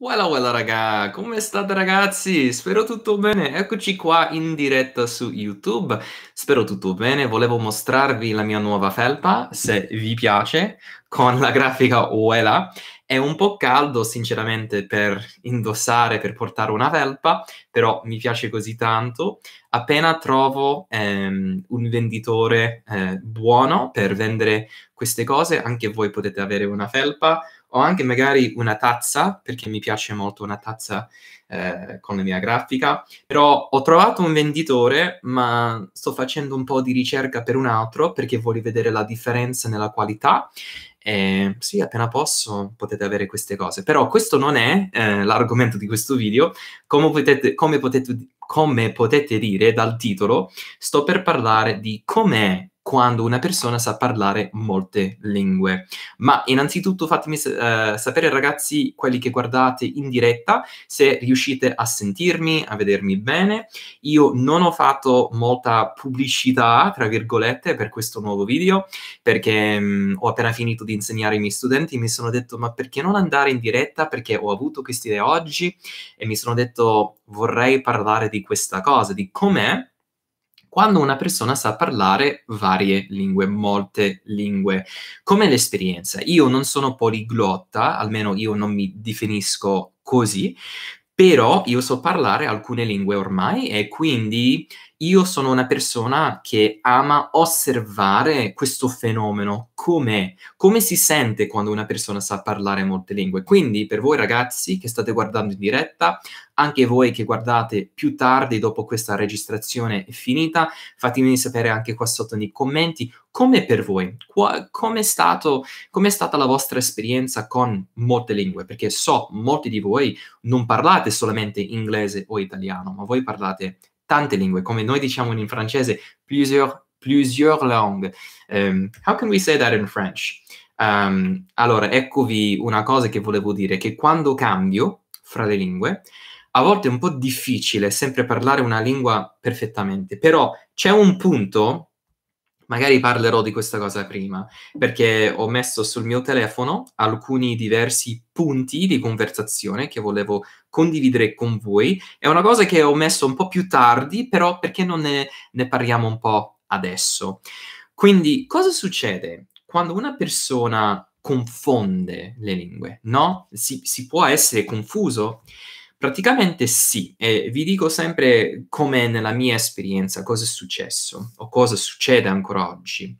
Voilà, voilà raga, come state ragazzi? Spero tutto bene, eccoci qua in diretta su YouTube, spero tutto bene, volevo mostrarvi la mia nuova felpa, se vi piace, con la grafica Uela, è un po' caldo sinceramente per indossare, per portare una felpa, però mi piace così tanto, appena trovo ehm, un venditore eh, buono per vendere queste cose, anche voi potete avere una felpa, o anche magari una tazza, perché mi piace molto una tazza eh, con la mia grafica, però ho trovato un venditore, ma sto facendo un po' di ricerca per un altro, perché voglio vedere la differenza nella qualità. Eh, sì, appena posso potete avere queste cose, però questo non è eh, l'argomento di questo video. Come potete, come, potete, come potete dire dal titolo, sto per parlare di com'è quando una persona sa parlare molte lingue. Ma innanzitutto fatemi eh, sapere ragazzi, quelli che guardate in diretta, se riuscite a sentirmi, a vedermi bene. Io non ho fatto molta pubblicità, tra virgolette, per questo nuovo video, perché mh, mm, ho appena finito di insegnare ai miei studenti, mi sono detto ma perché non andare in diretta? Perché ho avuto queste idee oggi e mi sono detto vorrei parlare di questa cosa, di com'è quando una persona sa parlare varie lingue, molte lingue. Come l'esperienza? Io non sono poliglotta, almeno io non mi definisco così, però io so parlare alcune lingue ormai e quindi io sono una persona che ama osservare questo fenomeno, com'è, come si sente quando una persona sa parlare molte lingue. Quindi per voi ragazzi che state guardando in diretta, anche voi che guardate più tardi dopo questa registrazione finita, fatemi sapere anche qua sotto nei commenti come per voi, Qua, com'è, stato, stata la vostra esperienza con molte lingue, perché so molti di voi non parlate solamente inglese o italiano, ma voi parlate tante lingue, come noi diciamo in francese, plusieurs, plusieurs langues. Um, how can we say that in French? Um, allora, eccovi una cosa che volevo dire, che quando cambio fra le lingue, a volte è un po' difficile sempre parlare una lingua perfettamente, però c'è un punto Magari parlerò di questa cosa prima, perché ho messo sul mio telefono alcuni diversi punti di conversazione che volevo condividere con voi. È una cosa che ho messo un po' più tardi, però perché non ne, ne parliamo un po' adesso. Quindi, cosa succede quando una persona confonde le lingue? No? Si, si può essere confuso? Praticamente sì, e vi dico sempre come nella mia esperienza, cosa è successo o cosa succede ancora oggi.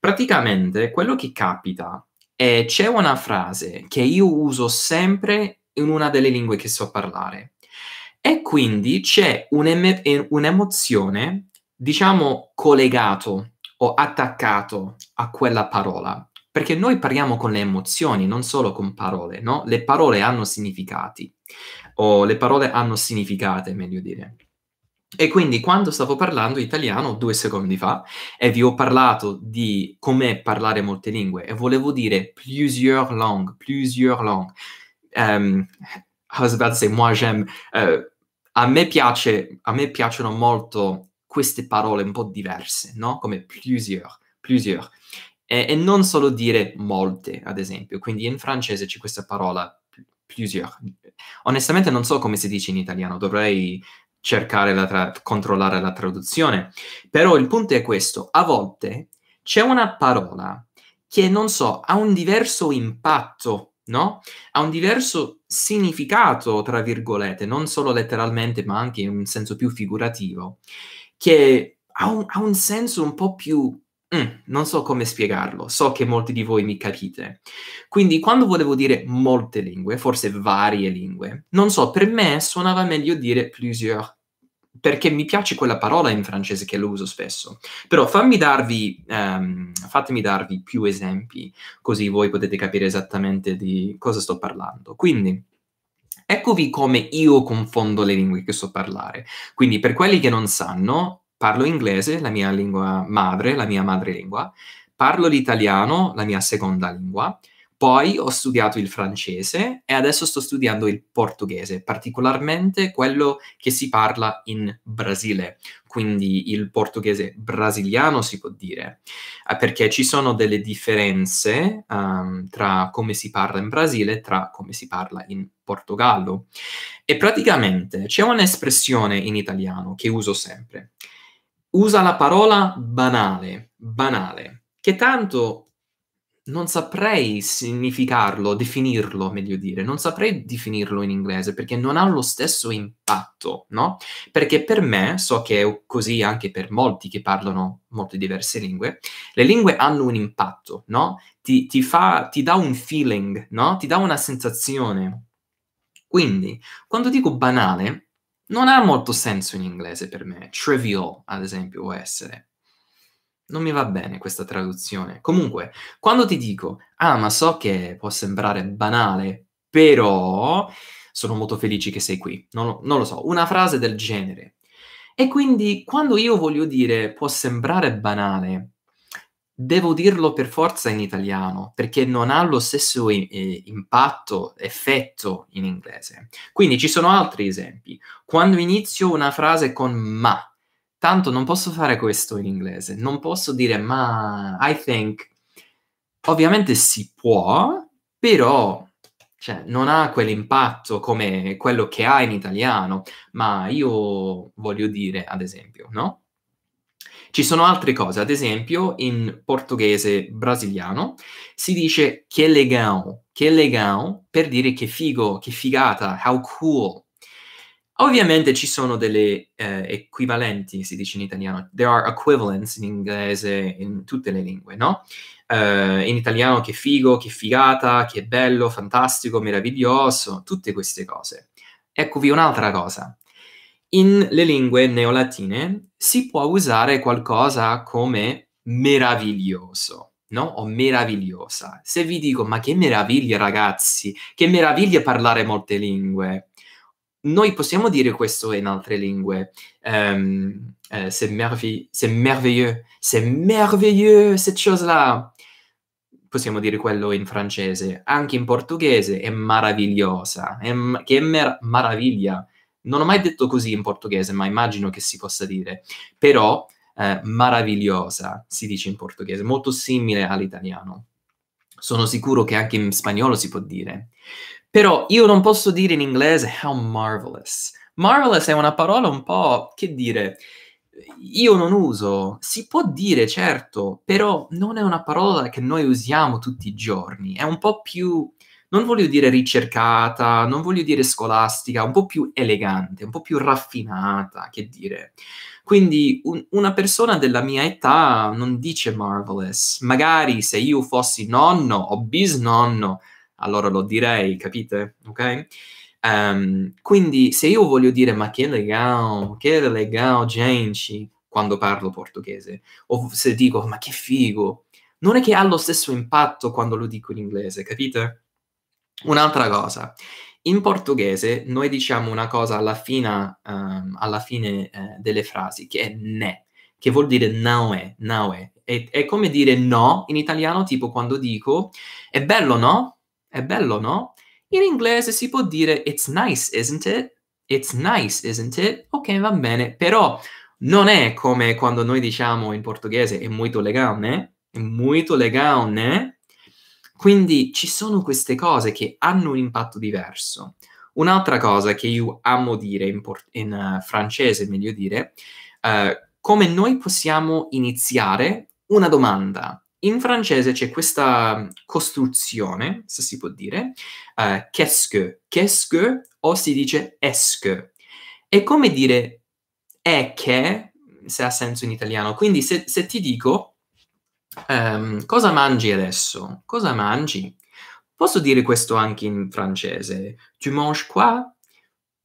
Praticamente quello che capita è c'è una frase che io uso sempre in una delle lingue che so parlare e quindi c'è un'emozione, diciamo, collegato o attaccato a quella parola perché noi parliamo con le emozioni, non solo con parole, no? Le parole hanno significati o le parole hanno significate, meglio dire. E quindi quando stavo parlando italiano due secondi fa e vi ho parlato di com'è parlare molte lingue e volevo dire plusieurs langues, plusieurs langues. Um, I was about to say, moi j'aime. Uh, a, me piace, a me piacciono molto queste parole un po' diverse, no? Come plusieurs, plusieurs. E, e non solo dire molte, ad esempio. Quindi in francese c'è questa parola plusieurs, onestamente non so come si dice in italiano, dovrei cercare di tra- controllare la traduzione, però il punto è questo, a volte c'è una parola che non so, ha un diverso impatto, no? Ha un diverso significato, tra virgolette, non solo letteralmente, ma anche in un senso più figurativo, che ha un, ha un senso un po' più Mm, non so come spiegarlo, so che molti di voi mi capite. Quindi quando volevo dire molte lingue, forse varie lingue, non so, per me suonava meglio dire plusieurs, perché mi piace quella parola in francese che lo uso spesso. Però darvi, um, fatemi darvi più esempi, così voi potete capire esattamente di cosa sto parlando. Quindi, eccovi come io confondo le lingue che so parlare. Quindi, per quelli che non sanno, parlo inglese, la mia lingua madre, la mia madrelingua, parlo l'italiano, la mia seconda lingua, poi ho studiato il francese e adesso sto studiando il portoghese, particolarmente quello che si parla in Brasile, quindi il portoghese brasiliano si può dire, eh, perché ci sono delle differenze um, tra come si parla in Brasile e tra come si parla in Portogallo. E praticamente c'è un'espressione in italiano che uso sempre, usa la parola banale, banale, che tanto non saprei significarlo, definirlo, meglio dire, non saprei definirlo in inglese perché non ha lo stesso impatto, no? Perché per me, so che è così anche per molti che parlano molte diverse lingue, le lingue hanno un impatto, no? Ti, ti, fa, ti dà un feeling, no? Ti dà una sensazione. Quindi, quando dico banale, non ha molto senso in inglese per me. Trivial, ad esempio, può essere. Non mi va bene questa traduzione. Comunque, quando ti dico, ah, ma so che può sembrare banale, però sono molto felice che sei qui. Non, non lo so, una frase del genere. E quindi quando io voglio dire può sembrare banale, devo dirlo per forza in italiano perché non ha lo stesso in, eh, impatto, effetto in inglese. Quindi ci sono altri esempi. Quando inizio una frase con ma, tanto non posso fare questo in inglese, non posso dire ma, I think. Ovviamente si può, però cioè, non ha quell'impatto come quello che ha in italiano, ma io voglio dire, ad esempio, no? Ci sono altre cose, ad esempio in portoghese brasiliano si dice che legão, che legão per dire che figo, che figata, how cool. Ovviamente ci sono delle eh, equivalenti, si dice in italiano, there are equivalents in inglese, in tutte le lingue, no? Uh, in italiano che figo, che figata, che bello, fantastico, meraviglioso, tutte queste cose. Eccovi un'altra cosa. In le lingue neolatine si può usare qualcosa come meraviglioso, no? O meravigliosa. Se vi dico, ma che meraviglia ragazzi, che meraviglia parlare molte lingue. Noi possiamo dire questo in altre lingue. Um, eh, c'est, merveilleux, c'est merveilleux, c'est merveilleux, cette chose-là. Possiamo dire quello in francese, anche in portoghese è meravigliosa, è, che mer- meraviglia non ho mai detto così in portoghese, ma immagino che si possa dire. Però eh, maravigliosa si dice in portoghese, molto simile all'italiano. Sono sicuro che anche in spagnolo si può dire. Però io non posso dire in inglese how marvelous. Marvelous è una parola un po' che dire io non uso, si può dire certo, però non è una parola che noi usiamo tutti i giorni, è un po' più non voglio dire ricercata, non voglio dire scolastica, un po' più elegante, un po' più raffinata, che dire. Quindi un, una persona della mia età non dice marvelous. Magari se io fossi nonno o bisnonno, allora lo direi, capite? Ok? Um, quindi se io voglio dire ma che legal, che legal, gente, quando parlo portoghese, o se dico ma che figo, non è che ha lo stesso impatto quando lo dico in inglese, capite? Un'altra cosa, in portoghese noi diciamo una cosa alla fine, um, alla fine eh, delle frasi, che è ne, che vuol dire naue, naue. È, è come dire no in italiano, tipo quando dico è bello, no? È bello, no? In inglese si può dire it's nice, isn't it? It's nice, isn't it? Ok, va bene, però non è come quando noi diciamo in portoghese è molto legal, né? È molto legal, né? Quindi ci sono queste cose che hanno un impatto diverso. Un'altra cosa che io amo dire in, por- in uh, francese, meglio dire, uh, come noi possiamo iniziare una domanda. In francese c'è questa mm, costruzione, se si può dire, uh, qu'est-ce que, qu'est-ce que, o si dice est-ce que. È come dire è che, se ha senso in italiano. Quindi se, se ti dico Um, cosa mangi adesso? Cosa mangi? Posso dire questo anche in francese. Tu manges quoi?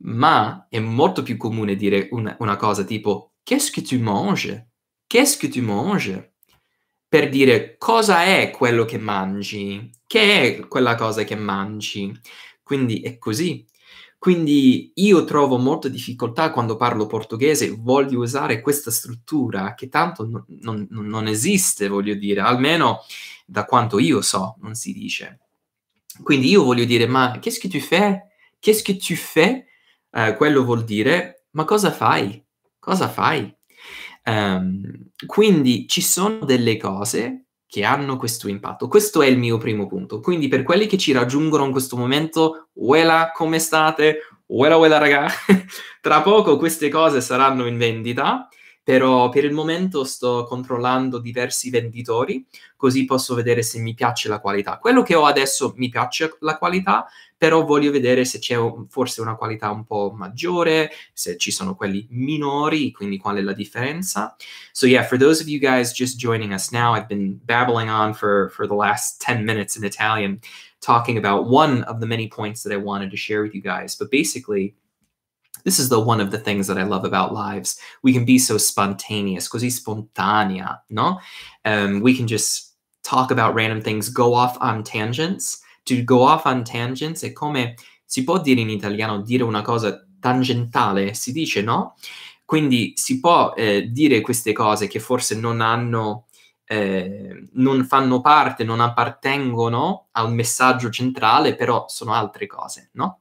Ma è molto più comune dire una, una cosa tipo Qu'est-ce que tu manges? Qu'est-ce que tu manges? Per dire cosa è quello che mangi? Che è quella cosa che mangi? Quindi è così quindi io trovo molta difficoltà quando parlo portoghese, voglio usare questa struttura che tanto non, non, non esiste, voglio dire, almeno da quanto io so, non si dice. Quindi io voglio dire, ma qu'est-ce que tu fais? Qu'est-ce que tu fais? Eh, quello vuol dire, ma cosa fai? Cosa fai? Um, quindi ci sono delle cose che hanno questo impatto. Questo è il mio primo punto. Quindi per quelli che ci raggiungono in questo momento, uela, come state? Uela, uela, raga. Tra poco queste cose saranno in vendita però per il momento sto controllando diversi venditori, così posso vedere se mi piace la qualità. Quello che ho adesso mi piace la qualità, però voglio vedere se c'è forse una qualità un po' maggiore, se ci sono quelli minori, quindi qual è la differenza. So yeah, for those of you guys just joining us now, I've been babbling on for, for the last 10 minutes in Italian, talking about one of the many points that I wanted to share with you guys. But basically... This is the one of the things that I love about lives. We can be so spontaneous, così spontanea, no? Um, we can just talk about random things, go off on tangents. To go off on tangents è come si può dire in italiano dire una cosa tangentale, si dice, no? Quindi si può eh, dire queste cose che forse non hanno eh, non fanno parte, non appartengono a un messaggio centrale, però sono altre cose, no?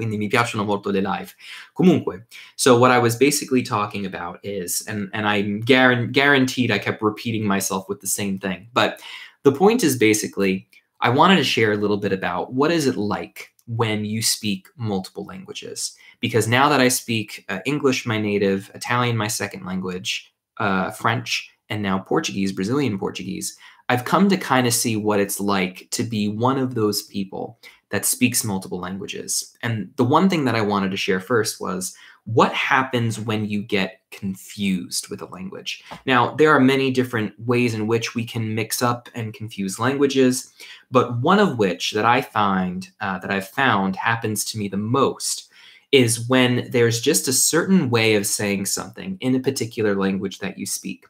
quindi mi piacciono molto le live. Comunque, so what I was basically talking about is, and, and I'm guaran guaranteed I kept repeating myself with the same thing, but the point is basically, I wanted to share a little bit about what is it like when you speak multiple languages? Because now that I speak uh, English, my native, Italian, my second language, uh, French, and now Portuguese, Brazilian Portuguese, I've come to kind of see what it's like to be one of those people that speaks multiple languages. And the one thing that I wanted to share first was what happens when you get confused with a language. Now, there are many different ways in which we can mix up and confuse languages, but one of which that I find uh, that I've found happens to me the most is when there's just a certain way of saying something in a particular language that you speak.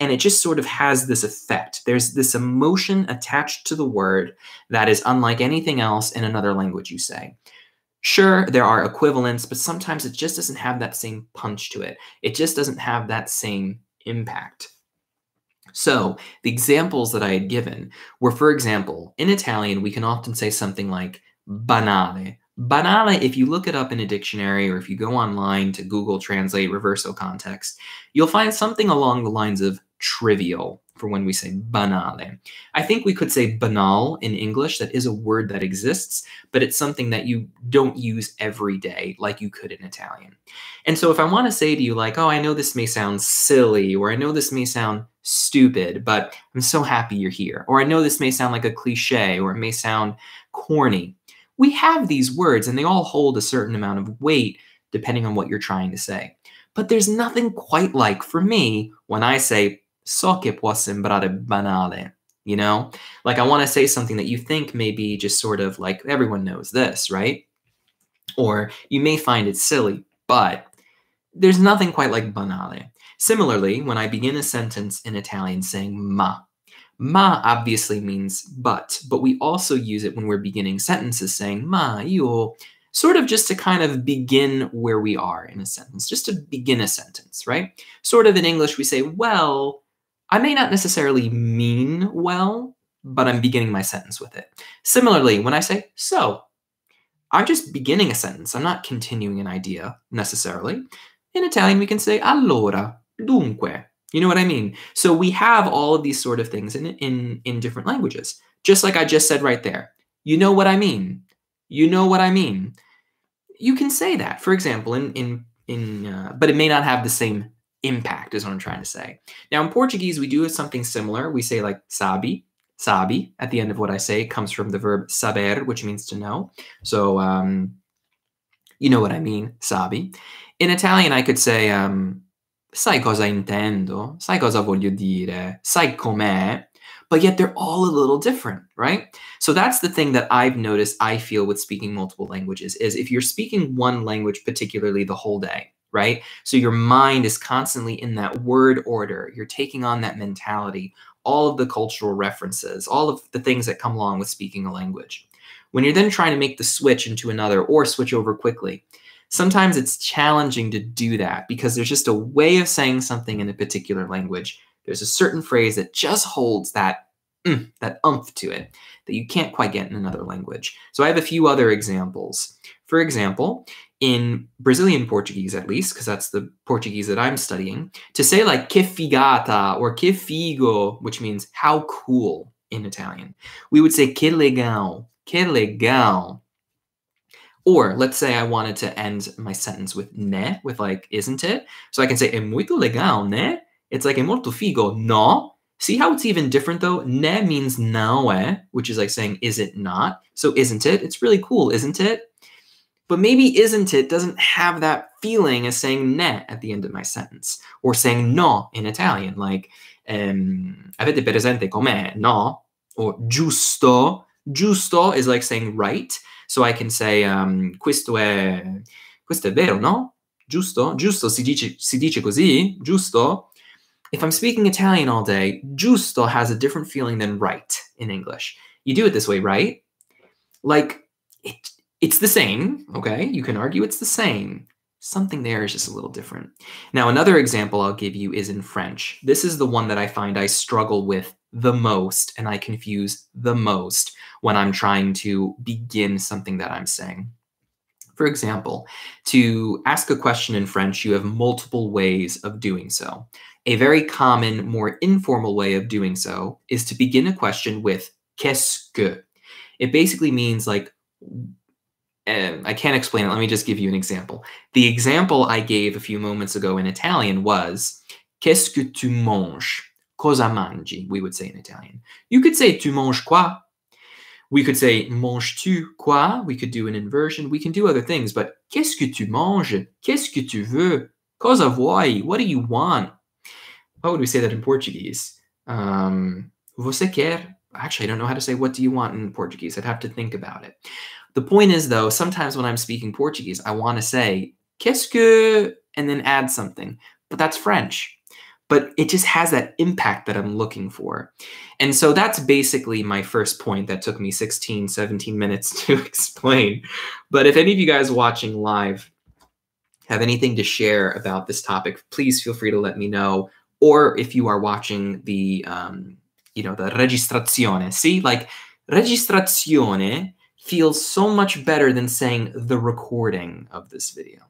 And it just sort of has this effect. There's this emotion attached to the word that is unlike anything else in another language you say. Sure, there are equivalents, but sometimes it just doesn't have that same punch to it. It just doesn't have that same impact. So, the examples that I had given were, for example, in Italian, we can often say something like banale Banana, if you look it up in a dictionary or if you go online to Google Translate reverso context, you'll find something along the lines of trivial for when we say banale. I think we could say banal in English. That is a word that exists, but it's something that you don't use every day like you could in Italian. And so if I want to say to you, like, oh, I know this may sound silly, or I know this may sound stupid, but I'm so happy you're here, or I know this may sound like a cliche, or it may sound corny we have these words and they all hold a certain amount of weight depending on what you're trying to say. But there's nothing quite like for me when I say so che può sembrare banale, you know? Like I want to say something that you think may be just sort of like everyone knows this, right? Or you may find it silly, but there's nothing quite like banale. Similarly, when I begin a sentence in Italian saying ma, Ma obviously means but, but we also use it when we're beginning sentences saying ma, you sort of just to kind of begin where we are in a sentence, just to begin a sentence, right? Sort of in English, we say, well, I may not necessarily mean well, but I'm beginning my sentence with it. Similarly, when I say so, I'm just beginning a sentence. I'm not continuing an idea necessarily. In Italian, we can say allora, dunque, you know what I mean? So we have all of these sort of things in, in, in different languages, just like I just said right there. You know what I mean? You know what I mean? You can say that, for example, in, in, in uh, but it may not have the same impact is what I'm trying to say. Now in Portuguese, we do something similar. We say like sabi, sabi at the end of what I say comes from the verb saber, which means to know. So um, you know what I mean, sabi. In Italian, I could say um, sai cosa intendo? Sai cosa voglio dire? Sai com'è? But yet they're all a little different, right? So that's the thing that I've noticed I feel with speaking multiple languages is if you're speaking one language particularly the whole day, right? So your mind is constantly in that word order. You're taking on that mentality, all of the cultural references, all of the things that come along with speaking a language. When you're then trying to make the switch into another or switch over quickly, sometimes it's challenging to do that because there's just a way of saying something in a particular language. There's a certain phrase that just holds that mm, that umph to it that you can't quite get in another language. So I have a few other examples. For example, in Brazilian Portuguese at least, because that's the Portuguese that I'm studying, to say like que figata or que figo, which means how cool in Italian, we would say que legal, que legal, or let's say I wanted to end my sentence with ne, with like, isn't it? So I can say, è molto legal, ne? It's like, è molto figo, no? See how it's even different though? Ne means naue, eh? which is like saying, is it not? So isn't it? It's really cool, isn't it? But maybe isn't it doesn't have that feeling as saying ne at the end of my sentence or saying no in Italian, like um, avete presente com'è, no? Or giusto. Giusto is like saying right. So I can say, um, questo, è, questo è vero, no? Giusto? Giusto? Si dice, si dice così? Giusto? If I'm speaking Italian all day, giusto has a different feeling than right in English. You do it this way, right? Like, it, it's the same, okay? You can argue it's the same. Something there is just a little different. Now, another example I'll give you is in French. This is the one that I find I struggle with the most and I confuse the most when I'm trying to begin something that I'm saying. For example, to ask a question in French, you have multiple ways of doing so. A very common, more informal way of doing so is to begin a question with qu'est-ce que? It basically means like, and um, I can't explain it. Let me just give you an example. The example I gave a few moments ago in Italian was qu'est-ce que tu manges? Cosa mangi, we would say in Italian. You could say tu manges quoi we could say manges-tu quoi? We could do an inversion. We can do other things, but qu'est-ce que tu manges? Qu'est-ce que tu veux? Cosa vuoi? What do you want? How would we say that in Portuguese? Um, você quer? Actually, I don't know how to say what do you want in Portuguese. I'd have to think about it. The point is, though, sometimes when I'm speaking Portuguese, I want to say qu'est-ce que and then add something, but that's French but it just has that impact that I'm looking for. And so that's basically my first point that took me 16, 17 minutes to explain. But if any of you guys watching live have anything to share about this topic, please feel free to let me know. Or if you are watching the, um, you know, the registrazione, see, like registrazione feels so much better than saying the recording of this video.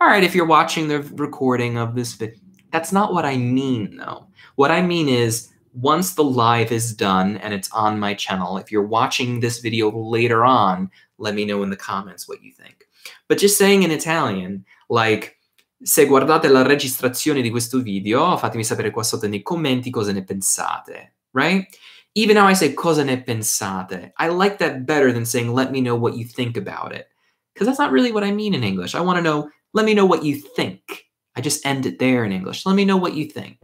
All right, if you're watching the recording of this video, that's not what I mean, though. What I mean is, once the live is done and it's on my channel, if you're watching this video later on, let me know in the comments what you think. But just saying in Italian, like, se guardate la registrazione di questo video, fatemi sapere qua sotto nei commenti cosa ne pensate, right? Even now I say cosa ne pensate. I like that better than saying let me know what you think about it. Because that's not really what I mean in English. I want to know, let me know what you think. I just end it there in English. Let me know what you think.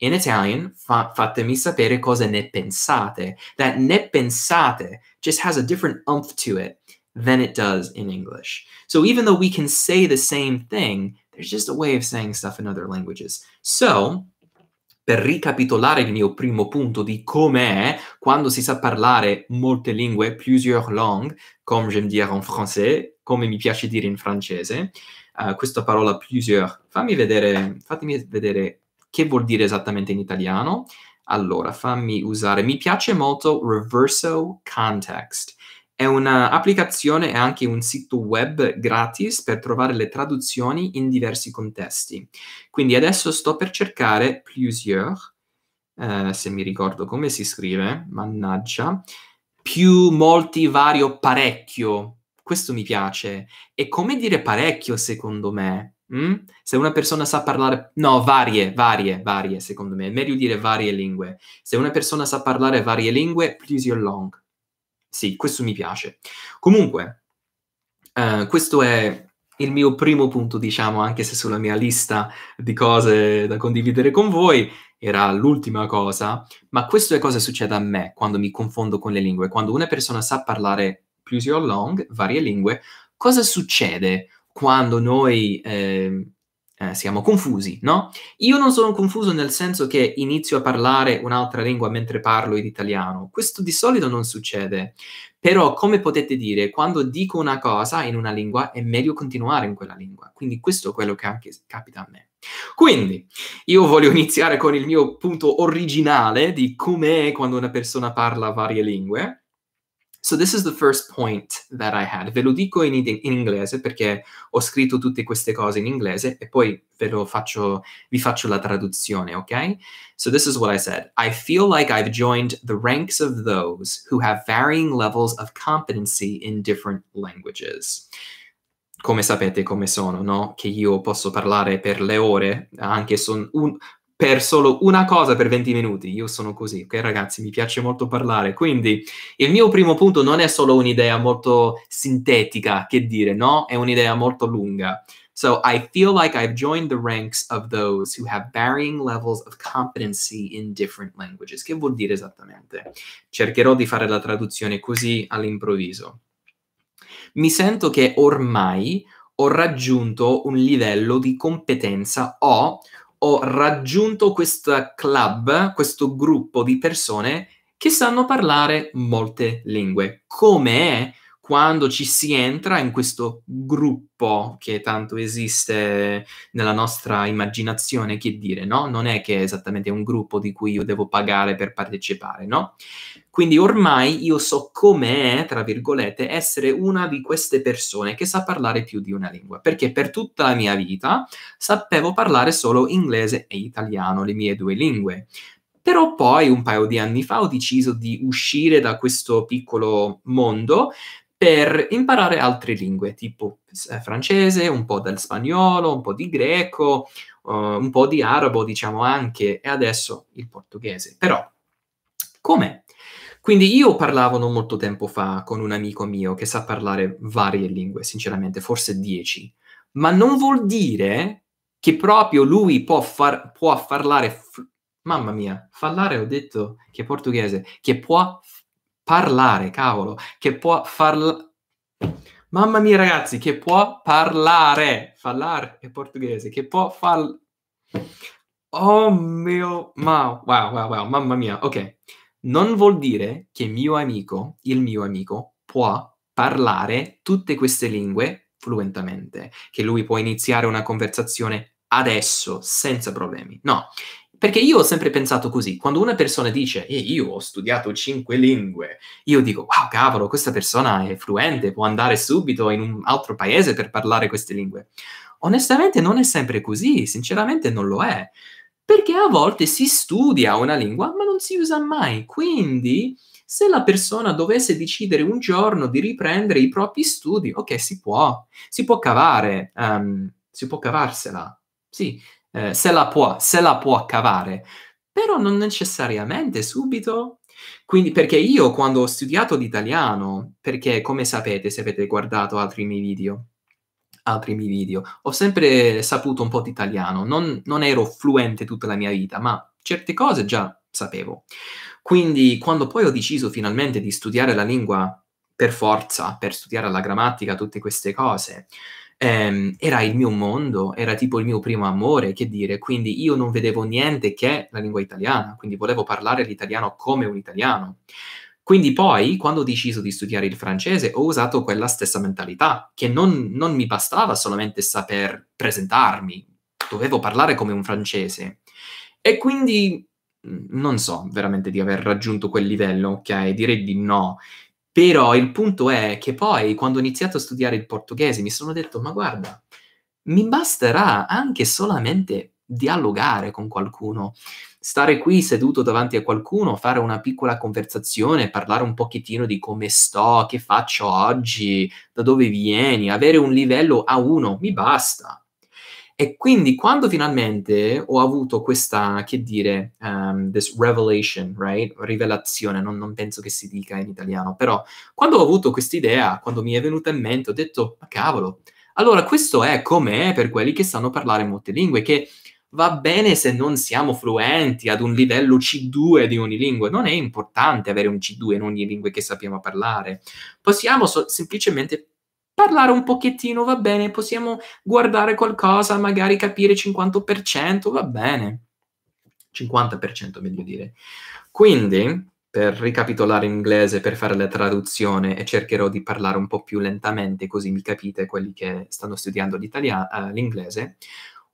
In Italian, fa- fatemi sapere cosa ne pensate. That ne pensate just has a different umph to it than it does in English. So even though we can say the same thing, there's just a way of saying stuff in other languages. So, per ricapitolare il mio primo punto di com'è quando si sa parlare molte lingue, plusieurs langues, comme me dire en français, come mi piace dire in francese, Eh, questa parola plusieurs. Fammi vedere, fatemi vedere che vuol dire esattamente in italiano. Allora, fammi usare. Mi piace molto Reverso Context. È un'applicazione e anche un sito web gratis per trovare le traduzioni in diversi contesti. Quindi adesso sto per cercare plusieurs, eh, se mi ricordo come si scrive, mannaggia, più molti, vario, parecchio. Questo mi piace. È come dire parecchio, secondo me. Mm? Se una persona sa parlare, no, varie, varie, varie, secondo me. È meglio dire varie lingue. Se una persona sa parlare varie lingue, please your long. Sì, questo mi piace. Comunque, uh, questo è il mio primo punto, diciamo, anche se sulla mia lista di cose da condividere con voi era l'ultima cosa, ma questo è cosa succede a me quando mi confondo con le lingue, quando una persona sa parlare Plus You're Long, varie lingue, cosa succede quando noi eh, eh, siamo confusi, no? Io non sono confuso nel senso che inizio a parlare un'altra lingua mentre parlo in italiano. Questo di solito non succede. Però, come potete dire, quando dico una cosa in una lingua è meglio continuare in quella lingua. Quindi questo è quello che anche capita a me. Quindi, io voglio iniziare con il mio punto originale di com'è quando una persona parla varie lingue. So this is the first point that I had. Ve lo dico in, in, inglese perché ho scritto tutte queste cose in inglese e poi ve lo faccio, vi faccio la traduzione, ok? So this is what I said. I feel like I've joined the ranks of those who have varying levels of competency in different languages. Come sapete come sono, no? Che io posso parlare per le ore, anche son un, per solo una cosa per 20 minuti. Io sono così, ok ragazzi, mi piace molto parlare. Quindi il mio primo punto non è solo un'idea molto sintetica, che dire, no? È un'idea molto lunga. So I feel like I've joined the ranks of those who have varying levels of competency in different languages. Che vuol dire esattamente? Cercherò di fare la traduzione così all'improvviso. Mi sento che ormai ho raggiunto un livello di competenza o ho raggiunto questo club, questo gruppo di persone che sanno parlare molte lingue. Come quando ci si entra in questo gruppo che tanto esiste nella nostra immaginazione, che dire, no? Non è che è esattamente un gruppo di cui io devo pagare per partecipare, no? Quindi ormai io so com'è, tra virgolette, essere una di queste persone che sa parlare più di una lingua, perché per tutta la mia vita sapevo parlare solo inglese e italiano, le mie due lingue. Però poi un paio di anni fa ho deciso di uscire da questo piccolo mondo per imparare altre lingue, tipo eh, francese, un po' del spagnolo, un po' di greco, uh, un po' di arabo, diciamo anche, e adesso il portoghese. Però, come? Quindi io parlavo non molto tempo fa con un amico mio che sa parlare varie lingue, sinceramente, forse dieci, ma non vuol dire che proprio lui può, far, può parlare... Mamma mia, parlare ho detto che è portoghese, che può parlare, cavolo, che può far... Mamma mia ragazzi, che può parlare, parlare è portoghese, che può far... Oh mio, ma, wow, wow, wow, mamma mia, ok. Non vuol dire che mio amico, il mio amico, può parlare tutte queste lingue fluentemente, che lui può iniziare una conversazione adesso senza problemi. No, perché io ho sempre pensato così, quando una persona dice eh, io ho studiato cinque lingue, io dico wow cavolo, questa persona è fluente, può andare subito in un altro paese per parlare queste lingue. Onestamente non è sempre così, sinceramente non lo è, perché a volte si studia una lingua ma non si usa mai, quindi se la persona dovesse decidere un giorno di riprendere i propri studi, ok, si può, si può cavare, um, si può cavarsela, sì, eh, se, la può, se la può cavare, però non necessariamente subito. Quindi, perché io quando ho studiato l'italiano, perché come sapete, se avete guardato altri miei video, altri miei video, ho sempre saputo un po' di italiano, non, non ero fluente tutta la mia vita, ma certe cose già sapevo. Quindi, quando poi ho deciso finalmente di studiare la lingua per forza, per studiare la grammatica, tutte queste cose, ehm, era il mio mondo, era tipo il mio primo amore, che dire, quindi io non vedevo niente che la lingua italiana, quindi volevo parlare l'italiano come un italiano. Quindi poi, quando ho deciso di studiare il francese, ho usato quella stessa mentalità, che non, non mi bastava solamente saper presentarmi, dovevo parlare come un francese. E quindi mm, non so veramente di aver raggiunto quel livello, ok? Direi di no. Però il punto è che poi, quando ho iniziato a studiare il portoghese, mi sono detto, ma guarda, mi basterà anche solamente dialogare con qualcuno, stare qui seduto davanti a qualcuno, fare una piccola conversazione, parlare un pochettino di come sto, che faccio oggi, da dove vieni, avere un livello A1, mi basta. E quindi quando finalmente ho avuto questa, che dire, um, this revelation, right? Rivelazione, non, non, penso che si dica in italiano, però quando ho avuto questa idea, quando mi è venuta in mente, ho detto, ma cavolo, allora questo è com'è per quelli che sanno parlare molte lingue, che va bene se non siamo fluenti ad un livello C2 di ogni lingua, non è importante avere un C2 in ogni lingua che sappiamo parlare, possiamo so- semplicemente parlare un pochettino, va bene, possiamo guardare qualcosa, magari capire 50%, va bene. 50% meglio dire. Quindi, per ricapitolare in inglese, per fare la traduzione e cercherò di parlare un po' più lentamente così mi capite quelli che stanno studiando uh, l'inglese.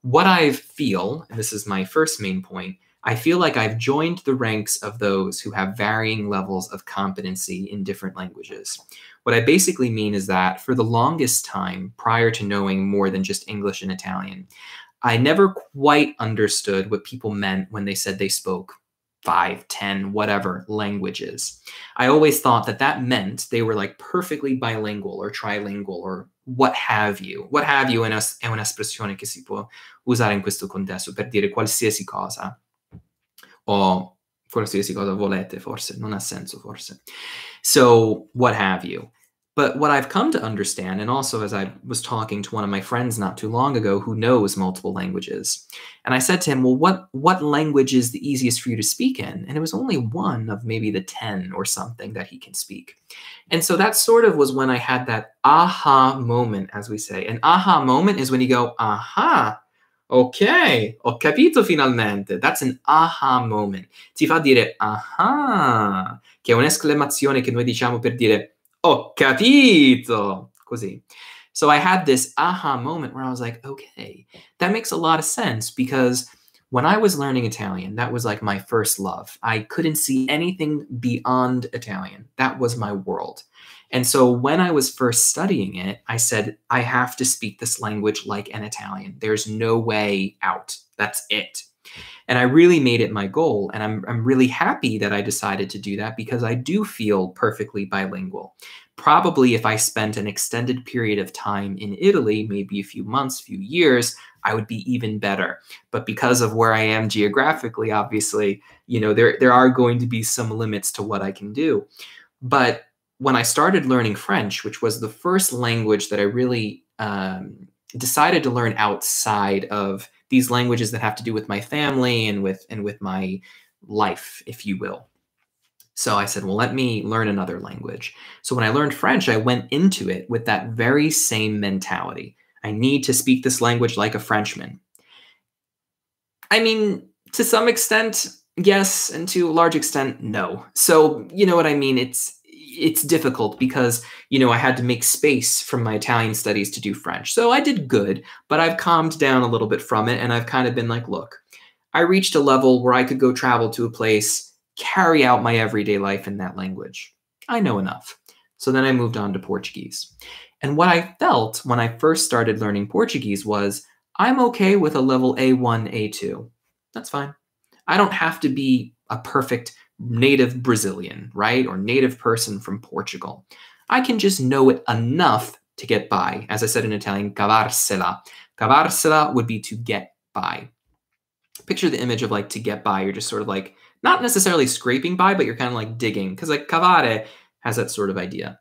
What I feel, and this is my first main point, I feel like I've joined the ranks of those who have varying levels of competency in different languages. What I basically mean is that for the longest time, prior to knowing more than just English and Italian, I never quite understood what people meant when they said they spoke five, ten, whatever languages. I always thought that that meant they were like perfectly bilingual or trilingual or what have you. What have you è un'espressione che si può usare in questo contesto per dire qualsiasi cosa o qualsiasi cosa volete forse, non ha senso forse. So, what have you. But what I've come to understand, and also as I was talking to one of my friends not too long ago who knows multiple languages, and I said to him, Well, what, what language is the easiest for you to speak in? And it was only one of maybe the 10 or something that he can speak. And so that sort of was when I had that aha moment, as we say. An aha moment is when you go, Aha, ok, ho capito finalmente. That's an aha moment. Ti fa dire aha, che è un'esclamazione che noi diciamo per dire ho oh, capito, così. So I had this aha moment where I was like, okay, that makes a lot of sense because when I was learning Italian, that was like my first love. I couldn't see anything beyond Italian. That was my world. And so when I was first studying it, I said, I have to speak this language like an Italian. There's no way out. That's it. And I really made it my goal. And I'm, I'm really happy that I decided to do that because I do feel perfectly bilingual. Probably if I spent an extended period of time in Italy, maybe a few months, few years, I would be even better. But because of where I am geographically, obviously, you know, there, there are going to be some limits to what I can do. But when I started learning French, which was the first language that I really um, decided to learn outside of these languages that have to do with my family and with and with my life, if you will. So I said, well, let me learn another language. So when I learned French, I went into it with that very same mentality. I need to speak this language like a Frenchman. I mean, to some extent, yes, and to a large extent, no. So, you know what I mean? It's it's difficult because you know I had to make space from my Italian studies to do French. So I did good, but I've calmed down a little bit from it and I've kind of been like, look, I reached a level where I could go travel to a place, carry out my everyday life in that language. I know enough. So then I moved on to Portuguese. And what I felt when I first started learning Portuguese was I'm okay with a level A1, A2. That's fine. I don't have to be a perfect native Brazilian, right? Or native person from Portugal. I can just know it enough to get by. As I said in Italian, cavarsela. Cavarsela would be to get by. Picture the image of like to get by. You're just sort of like not necessarily scraping by, but you're kind of like digging because like cavare has that sort of idea.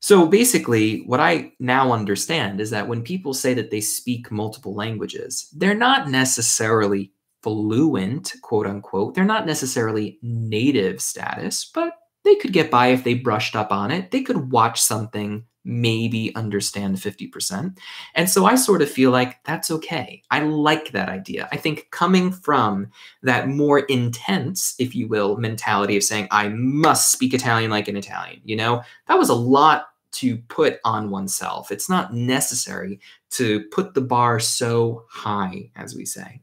So basically, what I now understand is that when people say that they speak multiple languages, they're not necessarily fluent, quote unquote. They're not necessarily native status, but they could get by if they brushed up on it. They could watch something, maybe understand 50%. And so I sort of feel like that's okay. I like that idea. I think coming from that more intense, if you will, mentality of saying, I must speak Italian like an Italian, you know, that was a lot to put on oneself. It's not necessary to put the bar so high, as we say.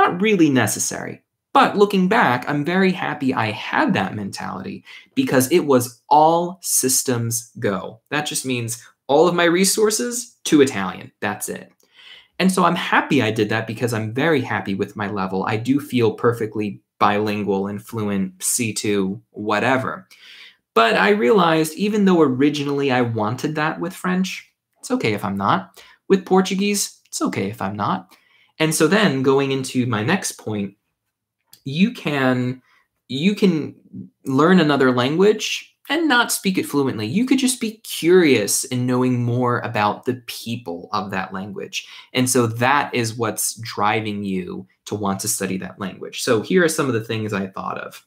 Not really necessary. But looking back, I'm very happy I had that mentality because it was all systems go. That just means all of my resources to Italian. That's it. And so I'm happy I did that because I'm very happy with my level. I do feel perfectly bilingual and fluent C2, whatever. But I realized even though originally I wanted that with French, it's okay if I'm not. With Portuguese, it's okay if I'm not. And so then going into my next point, you can you can learn another language and not speak it fluently. You could just be curious in knowing more about the people of that language. And so that is what's driving you to want to study that language. So here are some of the things I thought of.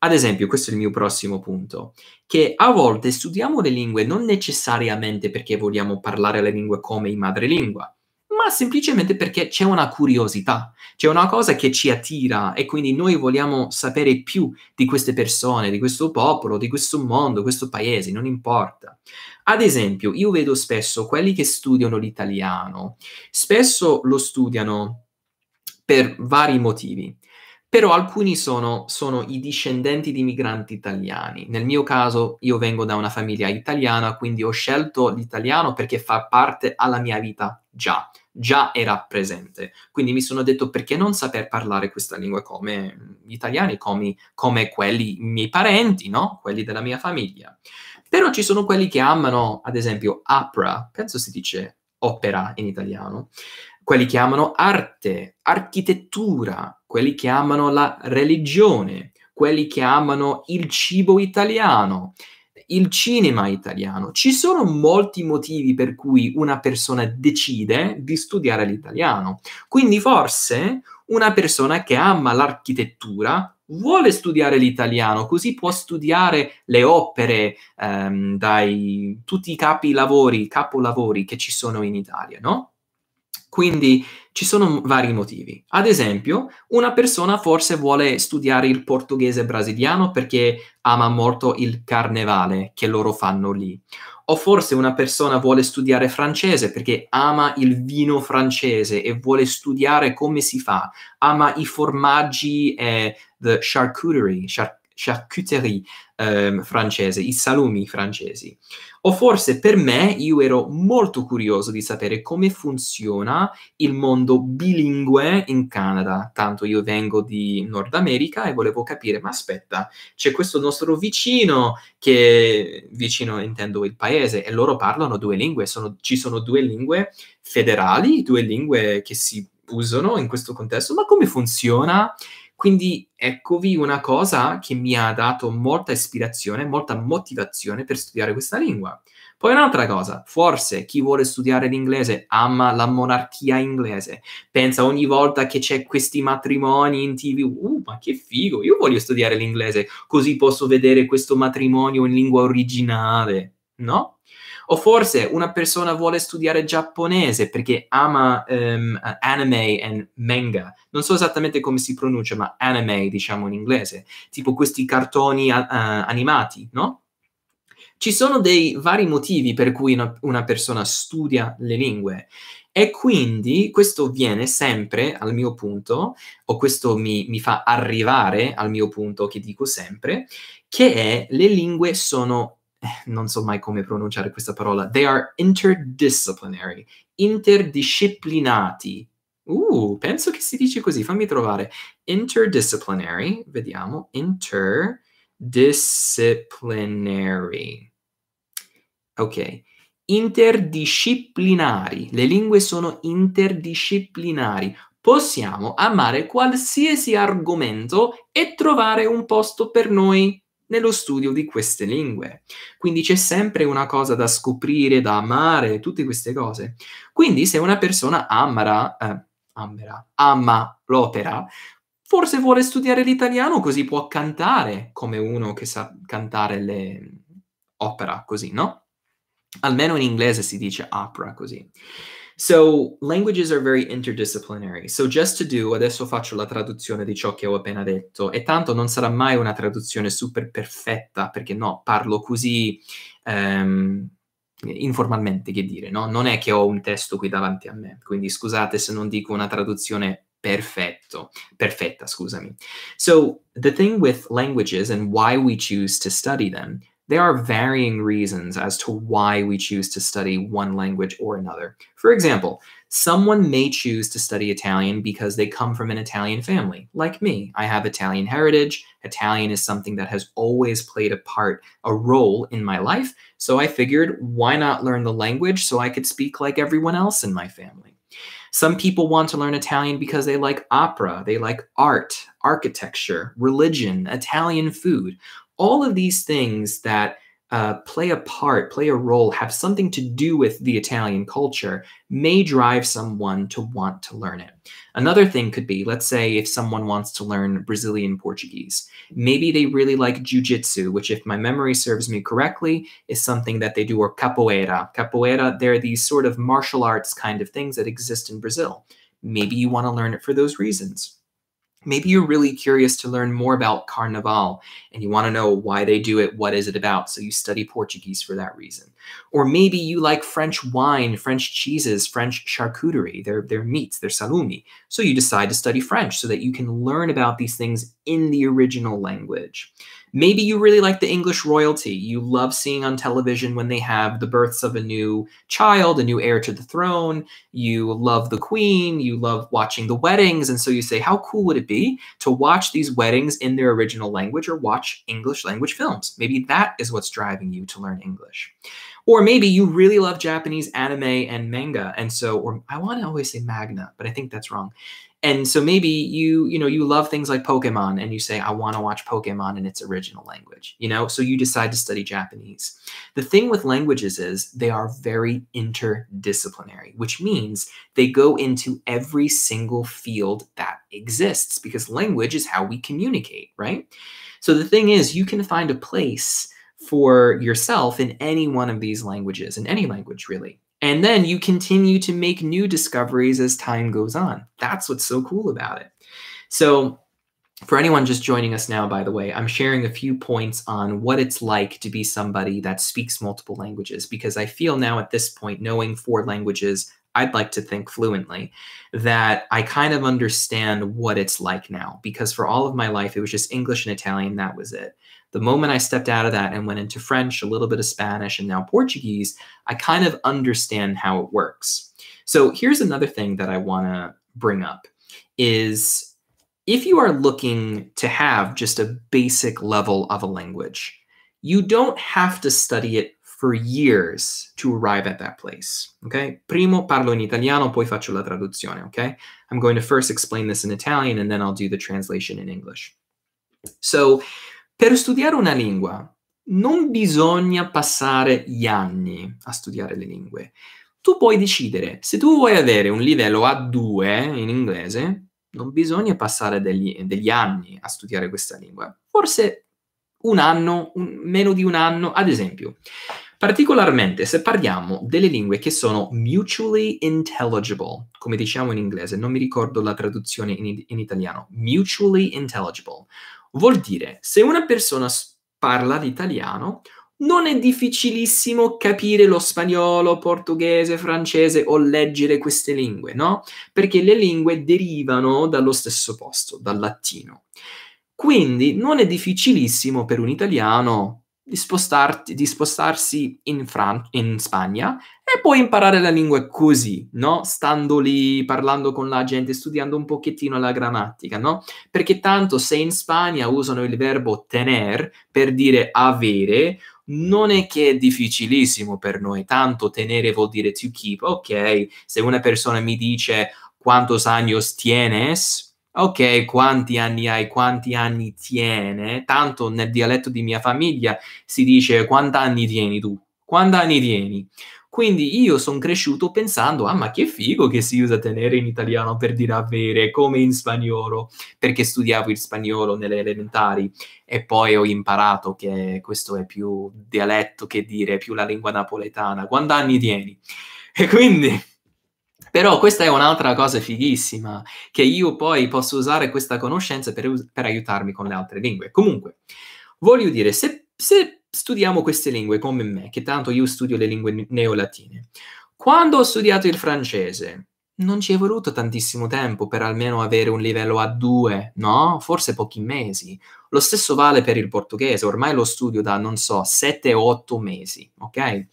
Ad esempio, questo è il mio prossimo punto, che a volte studiamo le lingue non necessariamente perché vogliamo parlare le lingue come in madrelingua, semplicemente perché c'è una curiosità, c'è una cosa che ci attira e quindi noi vogliamo sapere più di queste persone, di questo popolo, di questo mondo, questo paese, non importa. Ad esempio, io vedo spesso quelli che studiano l'italiano, spesso lo studiano per vari motivi però alcuni sono, sono, i discendenti di migranti italiani. Nel mio caso io vengo da una famiglia italiana, quindi ho scelto l'italiano perché fa parte della mia vita già, già era presente. Quindi mi sono detto perché non saper parlare questa lingua come gli italiani, come, come quelli miei parenti, no? Quelli della mia famiglia. Però ci sono quelli che amano, ad esempio, opera, penso si dice opera in italiano, quelli che amano arte, architettura, quelli che amano la religione, quelli che amano il cibo italiano, il cinema italiano. Ci sono molti motivi per cui una persona decide di studiare l'italiano. Quindi forse una persona che ama l'architettura vuole studiare l'italiano, così può studiare le opere ehm, dai tutti i capilavori, capolavori che ci sono in Italia, no? Quindi ci sono vari motivi. Ad esempio, una persona forse vuole studiare il portoghese brasiliano perché ama molto il carnevale che loro fanno lì. O forse una persona vuole studiare francese perché ama il vino francese e vuole studiare come si fa, ama i formaggi e eh, the charcuterie, char- charcuterie ehm, francese, i salumi francesi. O forse per me io ero molto curioso di sapere come funziona il mondo bilingue in Canada, tanto io vengo di Nord America e volevo capire, ma aspetta, c'è questo nostro vicino che vicino intendo il paese e loro parlano due lingue, sono, ci sono due lingue federali, due lingue che si usano in questo contesto, ma come funziona quindi eccovi una cosa che mi ha dato molta ispirazione, molta motivazione per studiare questa lingua. Poi un'altra cosa, forse chi vuole studiare l'inglese ama la monarchia inglese, pensa ogni volta che c'è questi matrimoni in tv, uh, ma che figo, io voglio studiare l'inglese, così posso vedere questo matrimonio in lingua originale, no? O forse una persona vuole studiare giapponese perché ama um, anime e manga. Non so esattamente come si pronuncia, ma anime diciamo in inglese. Tipo questi cartoni uh, animati, no? Ci sono dei vari motivi per cui una, una persona studia le lingue. E quindi questo viene sempre al mio punto, o questo mi, mi, fa arrivare al mio punto che dico sempre, che le lingue sono eh, non so mai come pronunciare questa parola, they are interdisciplinary, interdisciplinati. Uh, penso che si dice così, fammi trovare. Interdisciplinary, vediamo, interdisciplinary. Ok, interdisciplinari, le lingue sono interdisciplinari. Possiamo amare qualsiasi argomento e trovare un posto per noi nello studio di queste lingue. Quindi c'è sempre una cosa da scoprire, da amare, tutte queste cose. Quindi se una persona amara, eh, amara, ama l'opera, forse vuole studiare l'italiano così può cantare come uno che sa cantare l'opera, così, no? Almeno in inglese si dice opera così. So languages are very interdisciplinary. So just to do, adesso faccio la traduzione di ciò che ho appena detto e tanto non sarà mai una traduzione super perfetta perché no, parlo così um, informalmente che dire, no? Non è che ho un testo qui davanti a me, quindi scusate se non dico una traduzione perfetto, perfetta, scusami. So the thing with languages and why we choose to study them there are varying reasons as to why we choose to study one language or another. For example, someone may choose to study Italian because they come from an Italian family, like me. I have Italian heritage. Italian is something that has always played a part, a role in my life. So I figured, why not learn the language so I could speak like everyone else in my family? Some people want to learn Italian because they like opera, they like art, architecture, religion, Italian food all of these things that uh, play a part, play a role, have something to do with the Italian culture may drive someone to want to learn it. Another thing could be, let's say, if someone wants to learn Brazilian Portuguese, maybe they really like jiu-jitsu, which, if my memory serves me correctly, is something that they do, or capoeira. Capoeira, they're these sort of martial arts kind of things that exist in Brazil. Maybe you want to learn it for those reasons. Maybe you're really curious to learn more about Carnaval and you want to know why they do it, what is it about, so you study Portuguese for that reason. Or maybe you like French wine, French cheeses, French charcuterie, their, their meats, their salumi, so you decide to study French so that you can learn about these things in the original language. Maybe you really like the English royalty. You love seeing on television when they have the births of a new child, a new heir to the throne. You love the queen. You love watching the weddings. And so you say, how cool would it be to watch these weddings in their original language or watch English language films? Maybe that is what's driving you to learn English. Or maybe you really love Japanese anime and manga. And so, or I want to always say magna, but I think that's wrong. And so maybe you, you know, you love things like Pokemon and you say, I want to watch Pokemon in its original language, you know, so you decide to study Japanese. The thing with languages is they are very interdisciplinary, which means they go into every single field that exists because language is how we communicate, right? So the thing is, you can find a place for yourself in any one of these languages, in any language really. And then you continue to make new discoveries as time goes on. That's what's so cool about it. So, for anyone just joining us now, by the way, I'm sharing a few points on what it's like to be somebody that speaks multiple languages because I feel now at this point, knowing four languages I'd like to think fluently, that I kind of understand what it's like now. Because for all of my life, it was just English and Italian. That was it. The moment I stepped out of that and went into French, a little bit of Spanish, and now Portuguese, I kind of understand how it works. So here's another thing that I want to bring up is if you are looking to have just a basic level of a language, you don't have to study it for years to arrive at that place. Okay? Primo parlo in italiano, poi faccio la traduzione, okay? I'm going to first explain this in Italian and then I'll do the translation in English. So, per studiare una lingua non bisogna passare gli anni a studiare le lingue. Tu puoi decidere, se tu vuoi avere un livello A2 in inglese, non bisogna passare degli, degli anni a studiare questa lingua. Forse un anno, un, meno di un anno, ad esempio. Particolarmente se parliamo delle lingue che sono mutually intelligible, come diciamo in inglese, non mi ricordo la traduzione in, in italiano, mutually intelligible, vuol dire se una persona parla l'italiano, non è difficilissimo capire lo spagnolo, portoghese, francese o leggere queste lingue, no? Perché le lingue derivano dallo stesso posto, dal latino. Quindi non è difficilissimo per un italiano di, di spostarsi in, Fran- in Spagna e poi imparare la lingua così, no? Stando lì, parlando con la gente, studiando un pochettino la grammatica, no? Perché tanto se in Spagna usano il verbo tener per dire avere, non è che è difficilissimo per noi, tanto tenere vuol dire to keep, ok? Se una persona mi dice quantos años tienes, ok, quanti anni hai, quanti anni tiene, tanto nel dialetto di mia famiglia si dice quant'anni tieni tu, anni tieni. Quindi io sono cresciuto pensando, ah ma che figo che si usa tenere in italiano per dire avere, come in spagnolo, perché studiavo il spagnolo nelle elementari e poi ho imparato che questo è più dialetto che dire, più la lingua napoletana, quanti anni tieni? E quindi però questa è un'altra cosa fighissima, che io poi posso usare questa conoscenza per, per aiutarmi con le altre lingue. Comunque, voglio dire, se, se studiamo queste lingue come me, che tanto io studio le lingue neolatine, quando ho studiato il francese, non ci è voluto tantissimo tempo per almeno avere un livello A2, no? Forse pochi mesi. Lo stesso vale per il portoghese, ormai lo studio da, non so, 7-8 mesi, ok?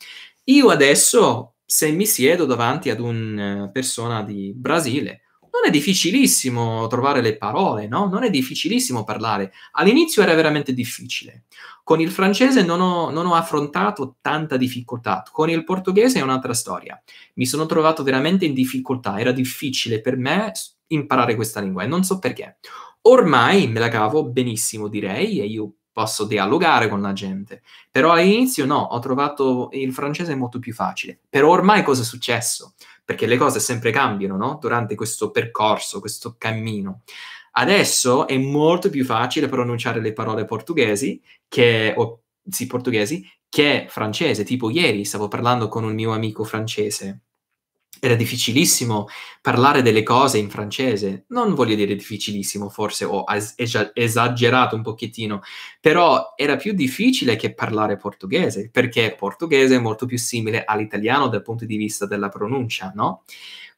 Io adesso se mi siedo davanti ad una eh, persona di Brasile, non è difficilissimo trovare le parole, no? Non è difficilissimo parlare. All'inizio era veramente difficile. Con il francese non ho, non ho affrontato tanta difficoltà. Con il portoghese è un'altra storia. Mi sono trovato veramente in difficoltà. Era difficile per me imparare questa lingua e non so perché. Ormai me la cavo benissimo, direi, e io posso dialogare con la gente. Però all'inizio no, ho trovato il francese molto più facile. Però ormai cosa è successo? Perché le cose sempre cambiano, no? Durante questo percorso, questo cammino. Adesso è molto più facile pronunciare le parole portoghesi che, o, sì, portoghesi, che francese. Tipo ieri stavo parlando con un mio amico francese era difficilissimo parlare delle cose in francese. Non voglio dire difficilissimo, forse ho esagerato un pochettino, però era più difficile che parlare portoghese, perché portoghese è molto più simile all'italiano dal punto di vista della pronuncia, no?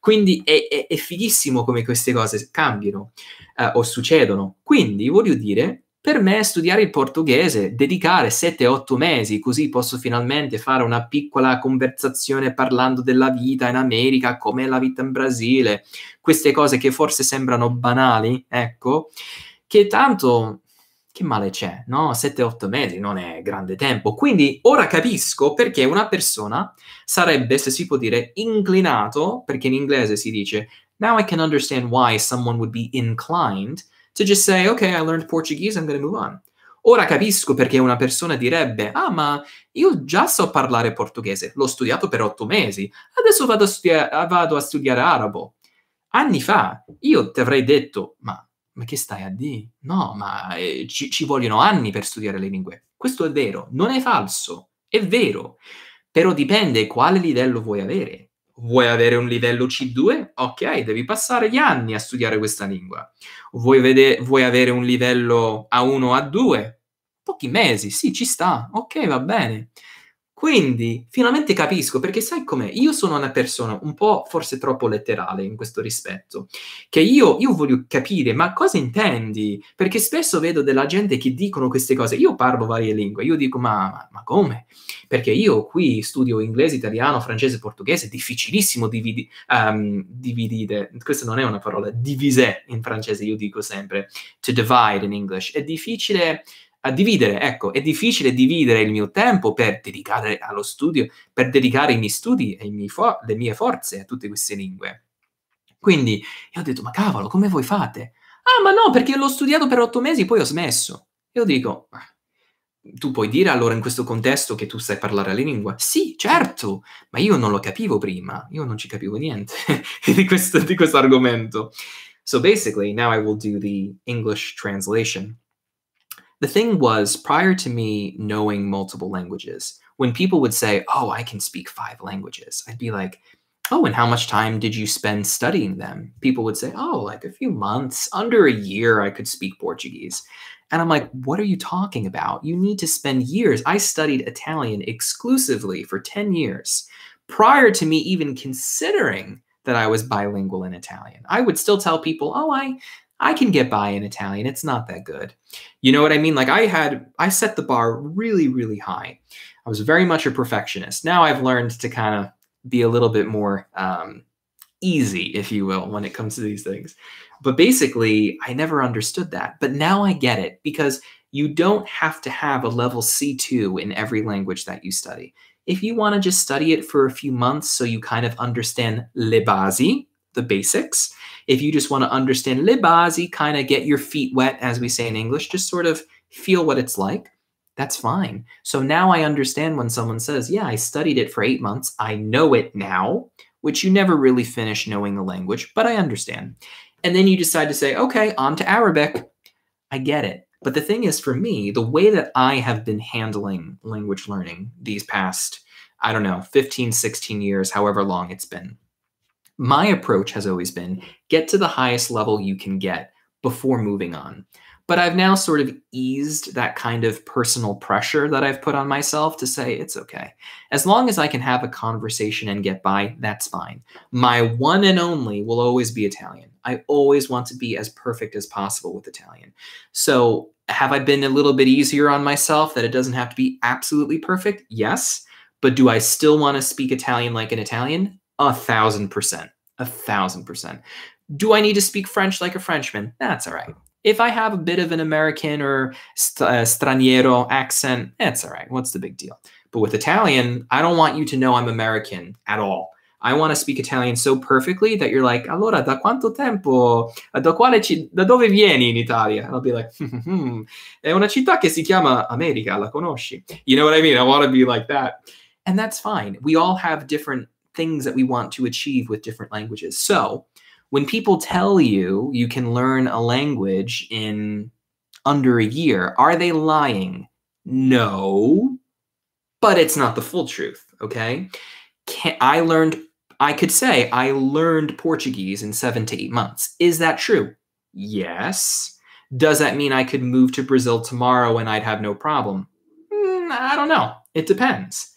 Quindi è, è, è fighissimo come queste cose cambiano eh, o succedono. Quindi voglio dire per me studiare il portoghese, dedicare 7-8 mesi, così posso finalmente fare una piccola conversazione parlando della vita in America, com'è la vita in Brasile, queste cose che forse sembrano banali, ecco, che tanto che male c'è, no? 7-8 mesi non è grande tempo. Quindi ora capisco perché una persona sarebbe, se si può dire, inclinato, perché in inglese si dice Now I can understand why someone would be inclined to just say, ok, I learned Portuguese, I'm going to move on. Ora capisco perché una persona direbbe, ah ma io già so parlare portoghese, l'ho studiato per otto mesi, adesso vado a, studia- vado a studiare arabo. Anni fa io ti avrei detto, ma, ma che stai a dire? No, ma eh, ci, ci vogliono anni per studiare le lingue. Questo è vero, non è falso, è vero, però dipende quale livello vuoi avere. Vuoi avere un livello C2? Ok, devi passare gli anni a studiare questa lingua. Vuoi, vede- vuoi avere un livello A1 o A2? Pochi mesi, sì, ci sta. Ok, va bene. Quindi finalmente capisco, perché sai com'è? Io sono una persona un po' forse troppo letterale in questo rispetto, che io, io, voglio capire, ma cosa intendi? Perché spesso vedo della gente che dicono queste cose, io parlo varie lingue, io dico ma, ma, ma come? Perché io qui studio inglese, italiano, francese, portoghese, difficilissimo dividi, um, ehm, dividere, questa non è una parola, divise in francese, io dico sempre, to divide in English, è difficile a dividere. Ecco, è difficile dividere il mio tempo per dedicare allo studio, per dedicare i miei studi e miei fo- le mie forze a tutte queste lingue. Quindi io ho detto, ma cavolo, come voi fate? Ah, ma no, perché l'ho studiato per otto mesi, poi ho smesso. Io dico, tu puoi dire allora in questo contesto che tu sai parlare la lingua? Sì, certo, ma io non lo capivo prima, io non ci capivo niente di, questo, di questo argomento. So basically, now I will do the English translation. The thing was, prior to me knowing multiple languages, when people would say, Oh, I can speak five languages, I'd be like, Oh, and how much time did you spend studying them? People would say, Oh, like a few months, under a year, I could speak Portuguese. And I'm like, What are you talking about? You need to spend years. I studied Italian exclusively for 10 years prior to me even considering that I was bilingual in Italian. I would still tell people, "Oh, I I can get by in Italian. It's not that good. You know what I mean? Like I had, I set the bar really, really high. I was very much a perfectionist. Now I've learned to kind of be a little bit more um, easy, if you will, when it comes to these things. But basically, I never understood that. But now I get it because you don't have to have a level C2 in every language that you study. If you want to just study it for a few months so you kind of understand le basi, the basics. If you just want to understand le basi, kind of get your feet wet, as we say in English, just sort of feel what it's like, that's fine. So now I understand when someone says, yeah, I studied it for eight months, I know it now, which you never really finish knowing the language, but I understand. And then you decide to say, okay, on to Arabic. I get it. But the thing is, for me, the way that I have been handling language learning these past, I don't know, 15, 16 years, however long it's been, my approach has always been get to the highest level you can get before moving on. But I've now sort of eased that kind of personal pressure that I've put on myself to say it's okay. As long as I can have a conversation and get by, that's fine. My one and only will always be Italian. I always want to be as perfect as possible with Italian. So, have I been a little bit easier on myself that it doesn't have to be absolutely perfect? Yes. But do I still want to speak Italian like an Italian? A thousand percent. A thousand percent. Do I need to speak French like a Frenchman? That's all right. If I have a bit of an American or st- uh, straniero accent, that's all right. What's the big deal? But with Italian, I don't want you to know I'm American at all. I want to speak Italian so perfectly that you're like, allora, da quanto tempo, da quale ci, da dove vieni in Italia? And I'll be like, hmm, hmm, hmm. è una città che si chiama America, la conosci? You know what I mean? I want to be like that. And that's fine. We all have different things that we want to achieve with different languages. So when people tell you you can learn a language in under a year, are they lying? No, but it's not the full truth, okay? Can, I learned, I could say I learned Portuguese in seven to eight months. Is that true? Yes. Does that mean I could move to Brazil tomorrow and I'd have no problem? Mm, I don't know. It depends.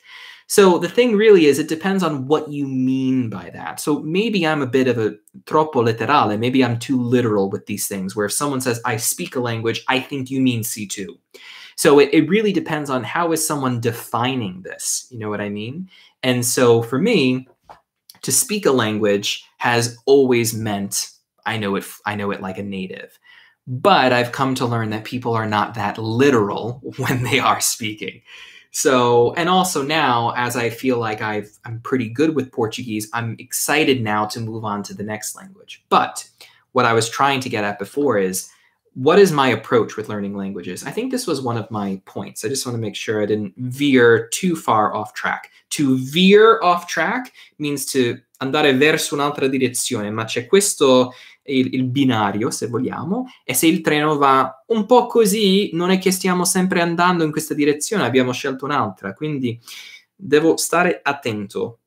So the thing really is, it depends on what you mean by that. So maybe I'm a bit of a troppo letterale. Maybe I'm too literal with these things, where if someone says, I speak a language, I think you mean C2. So it, it really depends on how is someone defining this. You know what I mean? And so for me, to speak a language has always meant I know it I know it like a native. But I've come to learn that people are not that literal when they are speaking. So, and also now, as I feel like I've, I'm pretty good with Portuguese, I'm excited now to move on to the next language. But what I was trying to get at before is what is my approach with learning languages? I think this was one of my points. I just want to make sure I didn't veer too far off track. To veer off track means to andare verso un'altra direzione, ma c'è questo il, il, binario, se vogliamo, e se il treno va un po' così, non è che stiamo sempre andando in questa direzione, abbiamo scelto un'altra, quindi devo stare attento.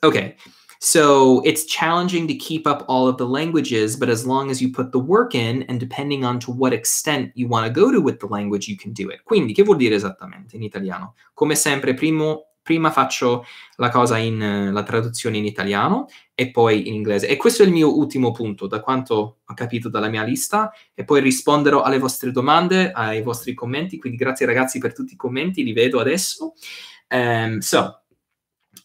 Ok. So it's challenging to keep up all of the languages, but as long as you put the work in and depending on to what extent you want to go to with the language, you can do it. Quindi, che vuol dire esattamente in italiano? Come sempre, primo prima faccio la cosa in la traduzione in italiano e poi in inglese. E questo è il mio ultimo punto, da quanto ho capito dalla mia lista, e poi risponderò alle vostre domande, ai vostri commenti. Quindi grazie ragazzi per tutti i commenti, li vedo adesso. Um, so,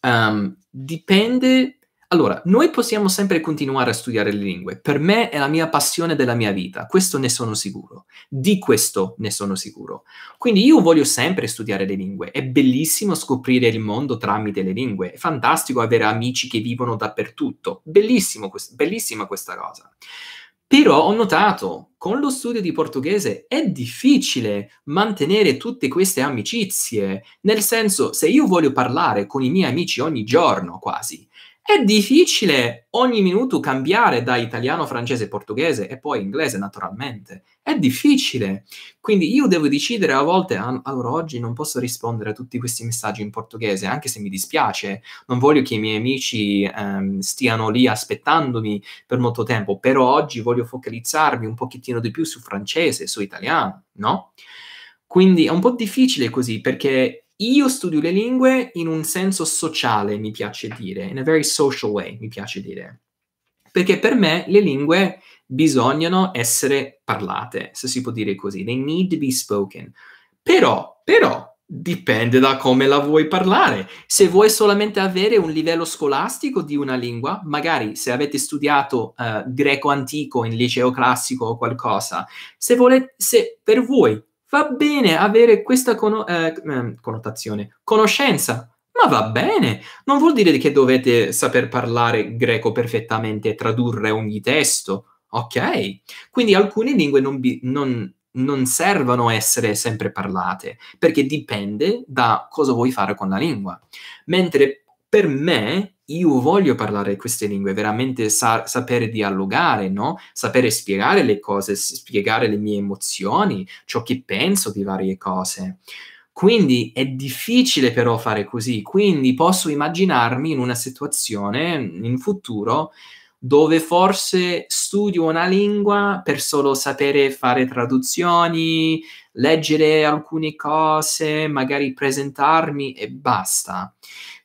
um, dipende allora, noi possiamo sempre continuare a studiare le lingue. Per me è la mia passione della mia vita, questo ne sono sicuro. Di questo ne sono sicuro. Quindi io voglio sempre studiare le lingue. È bellissimo scoprire il mondo tramite le lingue. È fantastico avere amici che vivono dappertutto. Bellissimo, bellissima questa cosa. Però ho notato, con lo studio di portoghese è difficile mantenere tutte queste amicizie. Nel senso, se io voglio parlare con i miei amici ogni giorno quasi, è difficile ogni minuto cambiare da italiano, francese, portoghese e poi inglese, naturalmente. È difficile. Quindi io devo decidere a volte, ah, allora oggi non posso rispondere a tutti questi messaggi in portoghese, anche se mi dispiace. Non voglio che i miei amici ehm, stiano lì aspettandomi per molto tempo, però oggi voglio focalizzarmi un pochettino di più su francese, su italiano, no? Quindi è un po' difficile così perché io studio le lingue in un senso sociale, mi piace dire, in a very social way, mi piace dire. Perché per me le lingue bisognano essere parlate, se si può dire così. They need to be spoken. Però, però, dipende da come la vuoi parlare. Se vuoi solamente avere un livello scolastico di una lingua, magari se avete studiato uh, greco antico in liceo classico o qualcosa, se, volete, se per voi Va bene avere questa con- eh, ehm, connotazione, conoscenza, ma va bene. Non vuol dire che dovete saper parlare greco perfettamente e tradurre ogni testo, ok? Quindi alcune lingue non, bi- non, non servono a essere sempre parlate, perché dipende da cosa vuoi fare con la lingua. Mentre per me io voglio parlare queste lingue, veramente sa- sapere dialogare, no? Sapere spiegare le cose, spiegare le mie emozioni, ciò che penso di varie cose. Quindi è difficile però fare così, quindi posso immaginarmi in una situazione in futuro dove forse studio una lingua per solo sapere fare traduzioni, leggere alcune cose, magari presentarmi e basta.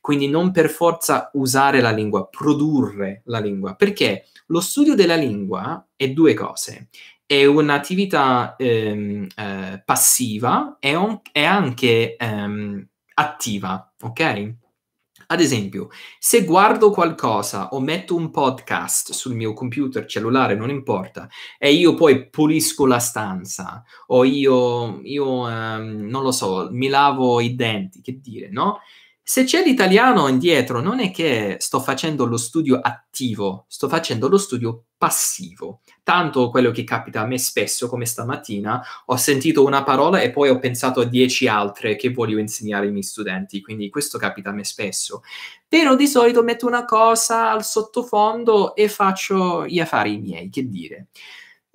Quindi non per forza usare la lingua, produrre la lingua, perché lo studio della lingua è due cose. È un'attività ehm, eh, passiva, e on- è anche ehm, attiva, ok? Ad esempio, se guardo qualcosa o metto un podcast sul mio computer, cellulare, non importa, e io poi pulisco la stanza o io, io ehm, non lo so, mi lavo i denti, che dire, no? Se c'è l'italiano indietro, non è che sto facendo lo studio attivo, sto facendo lo studio passivo. Tanto quello che capita a me spesso, come stamattina, ho sentito una parola e poi ho pensato a dieci altre che voglio insegnare ai miei studenti, quindi questo capita a me spesso. Però di solito metto una cosa al sottofondo e faccio gli affari miei, che dire.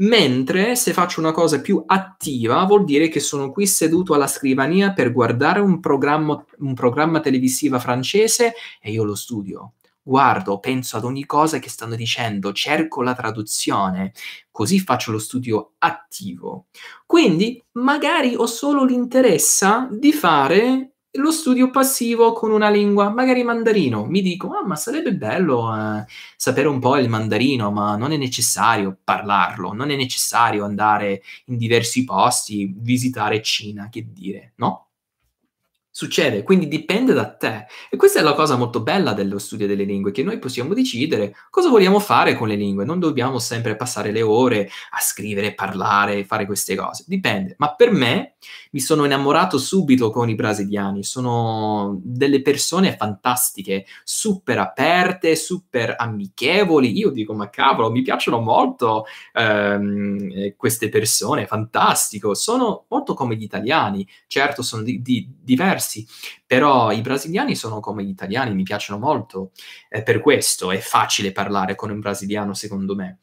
Mentre se faccio una cosa più attiva vuol dire che sono qui seduto alla scrivania per guardare un programma, un programma televisivo francese e io lo studio. Guardo, penso ad ogni cosa che stanno dicendo, cerco la traduzione, così faccio lo studio attivo. Quindi magari ho solo l'interesse di fare lo studio passivo con una lingua, magari mandarino. Mi dico, ah, ma sarebbe bello eh, sapere un po' il mandarino, ma non è necessario parlarlo, non è necessario andare in diversi posti, visitare Cina, che dire, no? succede, quindi dipende da te. E questa è la cosa molto bella dello studio delle lingue, che noi possiamo decidere cosa vogliamo fare con le lingue, non dobbiamo sempre passare le ore a scrivere, parlare, fare queste cose, dipende. Ma per me mi sono innamorato subito con i brasiliani, sono delle persone fantastiche, super aperte, super amichevoli, io dico ma cavolo, mi piacciono molto ehm, eh, queste persone, fantastico, sono molto come gli italiani, certo sono di, di diversi, diversi, però i brasiliani sono come gli italiani, mi piacciono molto, eh, per questo è facile parlare con un brasiliano secondo me.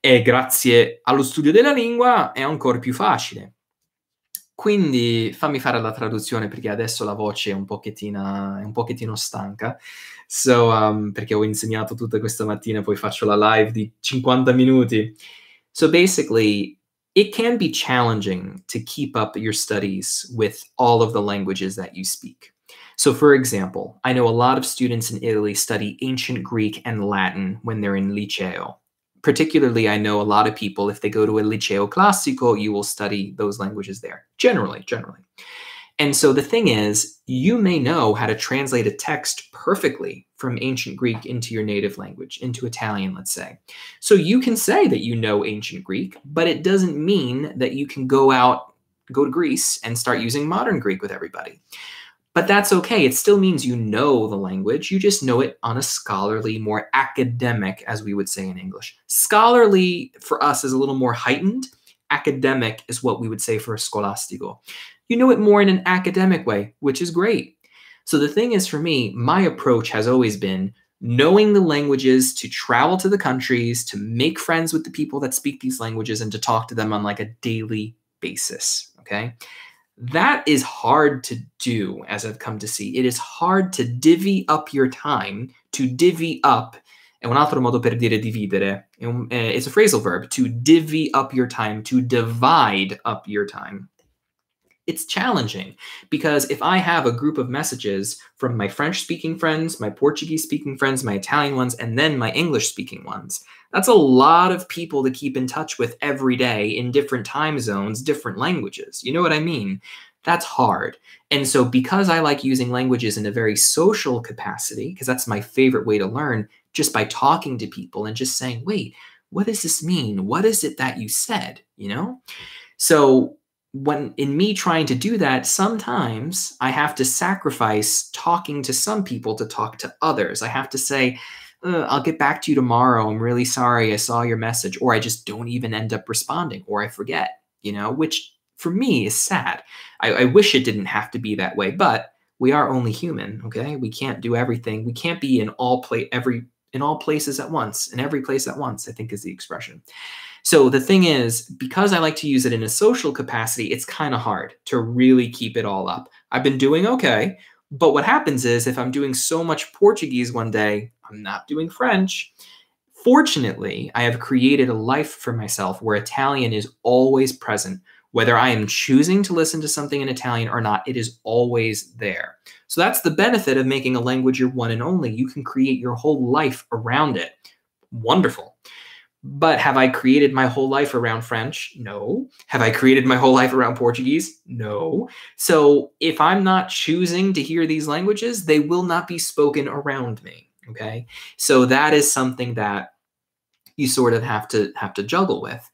E grazie allo studio della lingua è ancora più facile. Quindi fammi fare la traduzione perché adesso la voce è un pochettino, è un pochettino stanca. So, um, perché ho insegnato tutta questa mattina, poi faccio la live di 50 minuti. So basically, it can be challenging to keep up your studies with all of the languages that you speak. So, for example, I know a lot of students in Italy study ancient Greek and Latin when they're in liceo. Particularly, I know a lot of people, if they go to a liceo classico, you will study those languages there, generally, generally. And so the thing is, you may know how to translate a text perfectly from ancient Greek into your native language, into Italian, let's say. So you can say that you know ancient Greek, but it doesn't mean that you can go out, go to Greece, and start using modern Greek with everybody. But that's okay. It still means you know the language. You just know it on a scholarly, more academic, as we would say in English. Scholarly for us is a little more heightened academic is what we would say for a scholastico. You know it more in an academic way, which is great. So the thing is, for me, my approach has always been knowing the languages to travel to the countries, to make friends with the people that speak these languages, and to talk to them on like a daily basis. Okay. That is hard to do, as I've come to see. It is hard to divvy up your time, to divvy up è un altro modo per dire dividere. It's a phrasal verb to divvy up your time, to divide up your time it's challenging because if I have a group of messages from my French speaking friends, my Portuguese speaking friends, my Italian ones, and then my English speaking ones, that's a lot of people to keep in touch with every day in different time zones, different languages. You know what I mean? That's hard. And so, because I like using languages in a very social capacity, because that's my favorite way to learn, just by talking to people and just saying, wait, what does this mean? What is it that you said? You know? So, when in me trying to do that, sometimes I have to sacrifice talking to some people to talk to others. I have to say, I'll get back to you tomorrow. I'm really sorry I saw your message, or I just don't even end up responding, or I forget, you know, which for me is sad. I, I wish it didn't have to be that way, but we are only human, okay? We can't do everything. We can't be in all play every in all places at once, in every place at once, I think is the expression. So the thing is, because I like to use it in a social capacity, it's kind of hard to really keep it all up. I've been doing okay, but what happens is if I'm doing so much Portuguese one day, I'm not doing French. Fortunately, I have created a life for myself where Italian is always present. Whether I am choosing to listen to something in Italian or not, it is always there. So that's the benefit of making a language your one and only. You can create your whole life around it. Wonderful. But have I created my whole life around French? No. Have I created my whole life around Portuguese? No. So if I'm not choosing to hear these languages, they will not be spoken around me. Okay. So that is something that you sort of have to have to juggle with.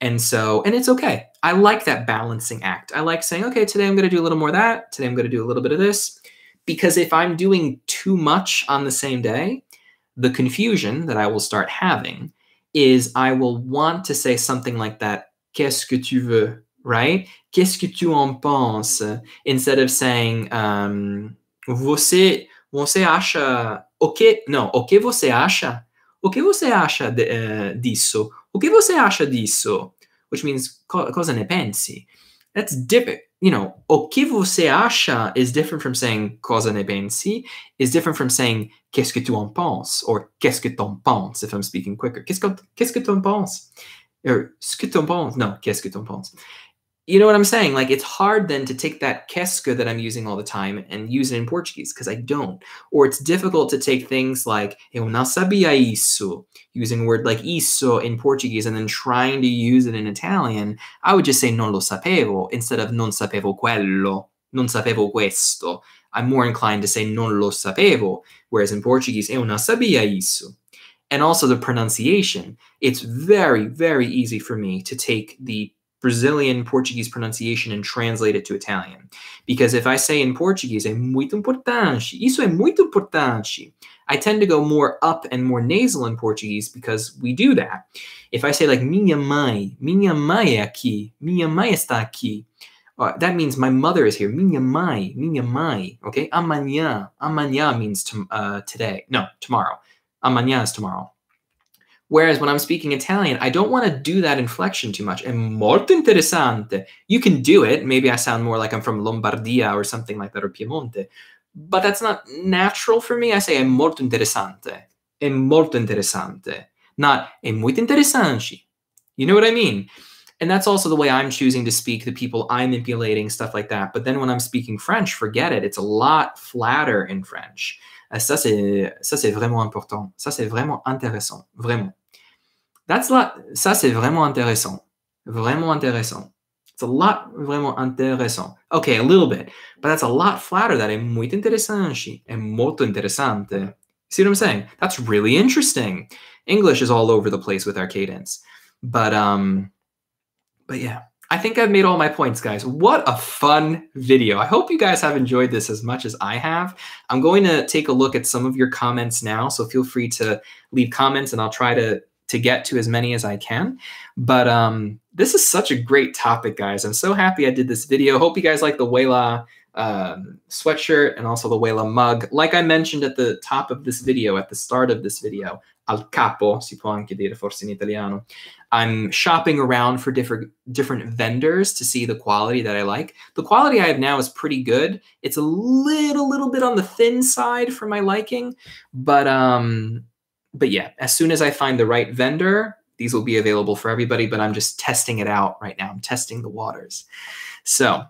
And so, and it's okay. I like that balancing act. I like saying, okay, today I'm going to do a little more of that. Today I'm going to do a little bit of this. Because if I'm doing too much on the same day, the confusion that I will start having is I will want to say something like that. Qu'est-ce que tu veux? Right? Qu'est-ce que tu en penses? Instead of saying, um, você, você acha, o que? No, o que você acha? O que você acha de, uh, disso? O que você acha disso? Which means, co cosa ne pensi? That's different you know, o que você acha is different from saying cosa ne pensi, is different from saying qu'est-ce que tu en penses, or qu'est-ce que t'en penses, if I'm speaking quicker. Qu'est-ce que, qu'est-ce que t'en penses? Or, ce que t'en penses? No, qu'est-ce que t'en penses? you know what I'm saying? Like it's hard then to take that kesca that I'm using all the time and use it in Portuguese because I don't. Or it's difficult to take things like eu não sabia isso, using a word like isso in Portuguese and then trying to use it in Italian. I would just say non lo sapevo instead of non sapevo quello, non sapevo questo. I'm more inclined to say non lo sapevo, whereas in Portuguese eu não sabia isso and also the pronunciation. It's very, very easy for me to take the Brazilian Portuguese pronunciation and translate it to Italian. Because if I say in Portuguese, é muito importante, isso é muito importante, I tend to go more up and more nasal in Portuguese because we do that. If I say like minha mãe, minha mãe é aqui, minha mãe está aqui, uh, that means my mother is here. Minha mãe, minha mãe, okay? Amanhã, amanhã means to, uh, today. No, tomorrow. Amanhã is tomorrow. Whereas when I'm speaking Italian, I don't want to do that inflection too much. È molto interessante. You can do it. Maybe I sound more like I'm from Lombardia or something like that, or Piemonte. But that's not natural for me. I say è molto interessante. È molto interessante. Not è molto interessante. You know what I mean? And that's also the way I'm choosing to speak, the people I'm imitating, stuff like that. But then when I'm speaking French, forget it. It's a lot flatter in French. Ah, ça, c'est, ça, c'est vraiment important. Ça, c'est vraiment intéressant. Vraiment. That's la, ça, c'est vraiment intéressant. Vraiment intéressant. It's a lot vraiment intéressant. Okay, a little bit. But that's a lot flatter. That é muito interessante. É muito interessante. See what I'm saying? That's really interesting. English is all over the place with our cadence. But um but yeah. I think I've made all my points, guys. What a fun video. I hope you guys have enjoyed this as much as I have. I'm going to take a look at some of your comments now, so feel free to leave comments and I'll try to to get to as many as I can. But um, this is such a great topic, guys. I'm so happy I did this video. Hope you guys like the Wayla um, sweatshirt and also the Wela mug. Like I mentioned at the top of this video, at the start of this video, al capo, si può anche dire forse in italiano. I'm shopping around for different different vendors to see the quality that I like. The quality I have now is pretty good. It's a little little bit on the thin side for my liking, but um but yeah, as soon as I find the right vendor, these will be available for everybody, but I'm just testing it out right now. I'm testing the waters. So,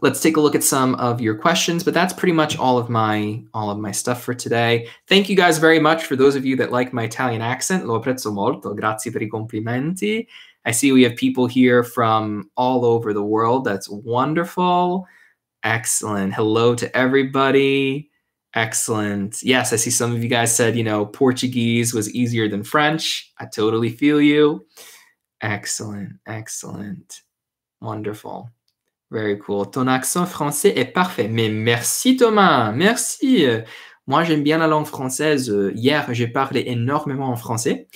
let's take a look at some of your questions but that's pretty much all of my all of my stuff for today thank you guys very much for those of you that like my italian accent lo apprezzo molto grazie per i complimenti i see we have people here from all over the world that's wonderful excellent hello to everybody excellent yes i see some of you guys said you know portuguese was easier than french i totally feel you excellent excellent wonderful cool. Ton accent français est parfait. Mais merci Thomas, merci. Moi, j'aime bien la langue française. Hier, j'ai parlé énormément en français.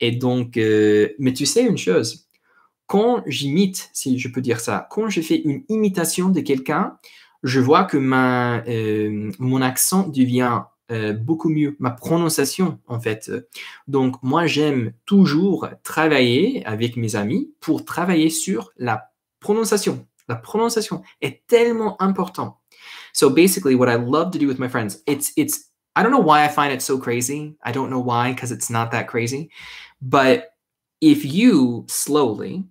Et donc, euh, mais tu sais une chose, quand j'imite, si je peux dire ça, quand je fais une imitation de quelqu'un, je vois que ma, euh, mon accent devient euh, beaucoup mieux, ma prononciation en fait. Donc moi j'aime toujours travailler avec mes amis pour travailler sur la prononciation, La prononciation est tellement important. So basically, what I love to do with my friends, it's it's I don't know why I find it so crazy. I don't know why because it's not that crazy. But if you slowly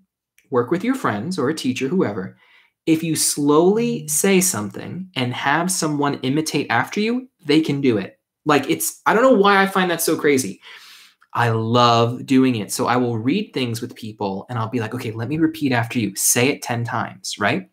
work with your friends or a teacher, whoever, if you slowly say something and have someone imitate after you, they can do it. Like it's I don't know why I find that so crazy. I love doing it. So I will read things with people and I'll be like, okay, let me repeat after you. Say it 10 times, right?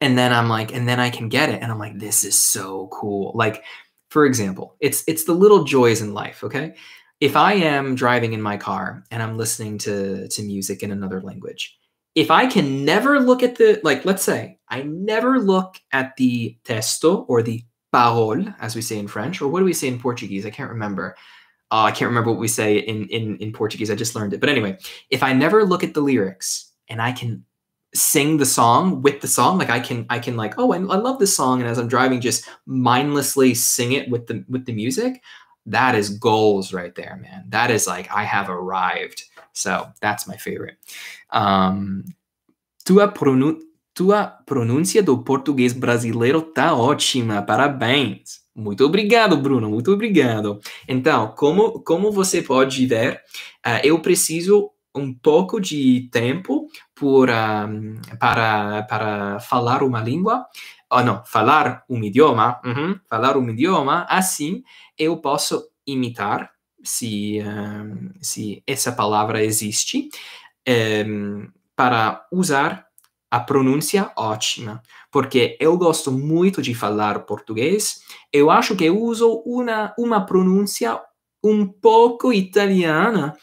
And then I'm like, and then I can get it. And I'm like, this is so cool. Like, for example, it's it's the little joys in life, okay? If I am driving in my car and I'm listening to to music in another language, if I can never look at the like, let's say I never look at the testo or the parole, as we say in French, or what do we say in Portuguese? I can't remember. Uh, I can't remember what we say in, in, in Portuguese. I just learned it. But anyway, if I never look at the lyrics and I can sing the song with the song, like I can, I can like, oh, I, I love this song. And as I'm driving, just mindlessly sing it with the, with the music. That is goals right there, man. That is like, I have arrived. So that's my favorite. Um, tua, pronun tua pronúncia do português brasileiro tá ótima. Parabéns. Muito obrigado, Bruno, muito obrigado. Então, como, como você pode ver, uh, eu preciso um pouco de tempo por, ah, para, para falar uma língua, ou oh, ah, não, falar um idioma, uhum, falar um idioma, assim eu posso imitar, se, se essa palavra existe, um, ehm, para usar a pronúncia ótima porque eu gosto muito de falar português. Eu acho que eu uso uma, uma pronúncia um pouco italiana.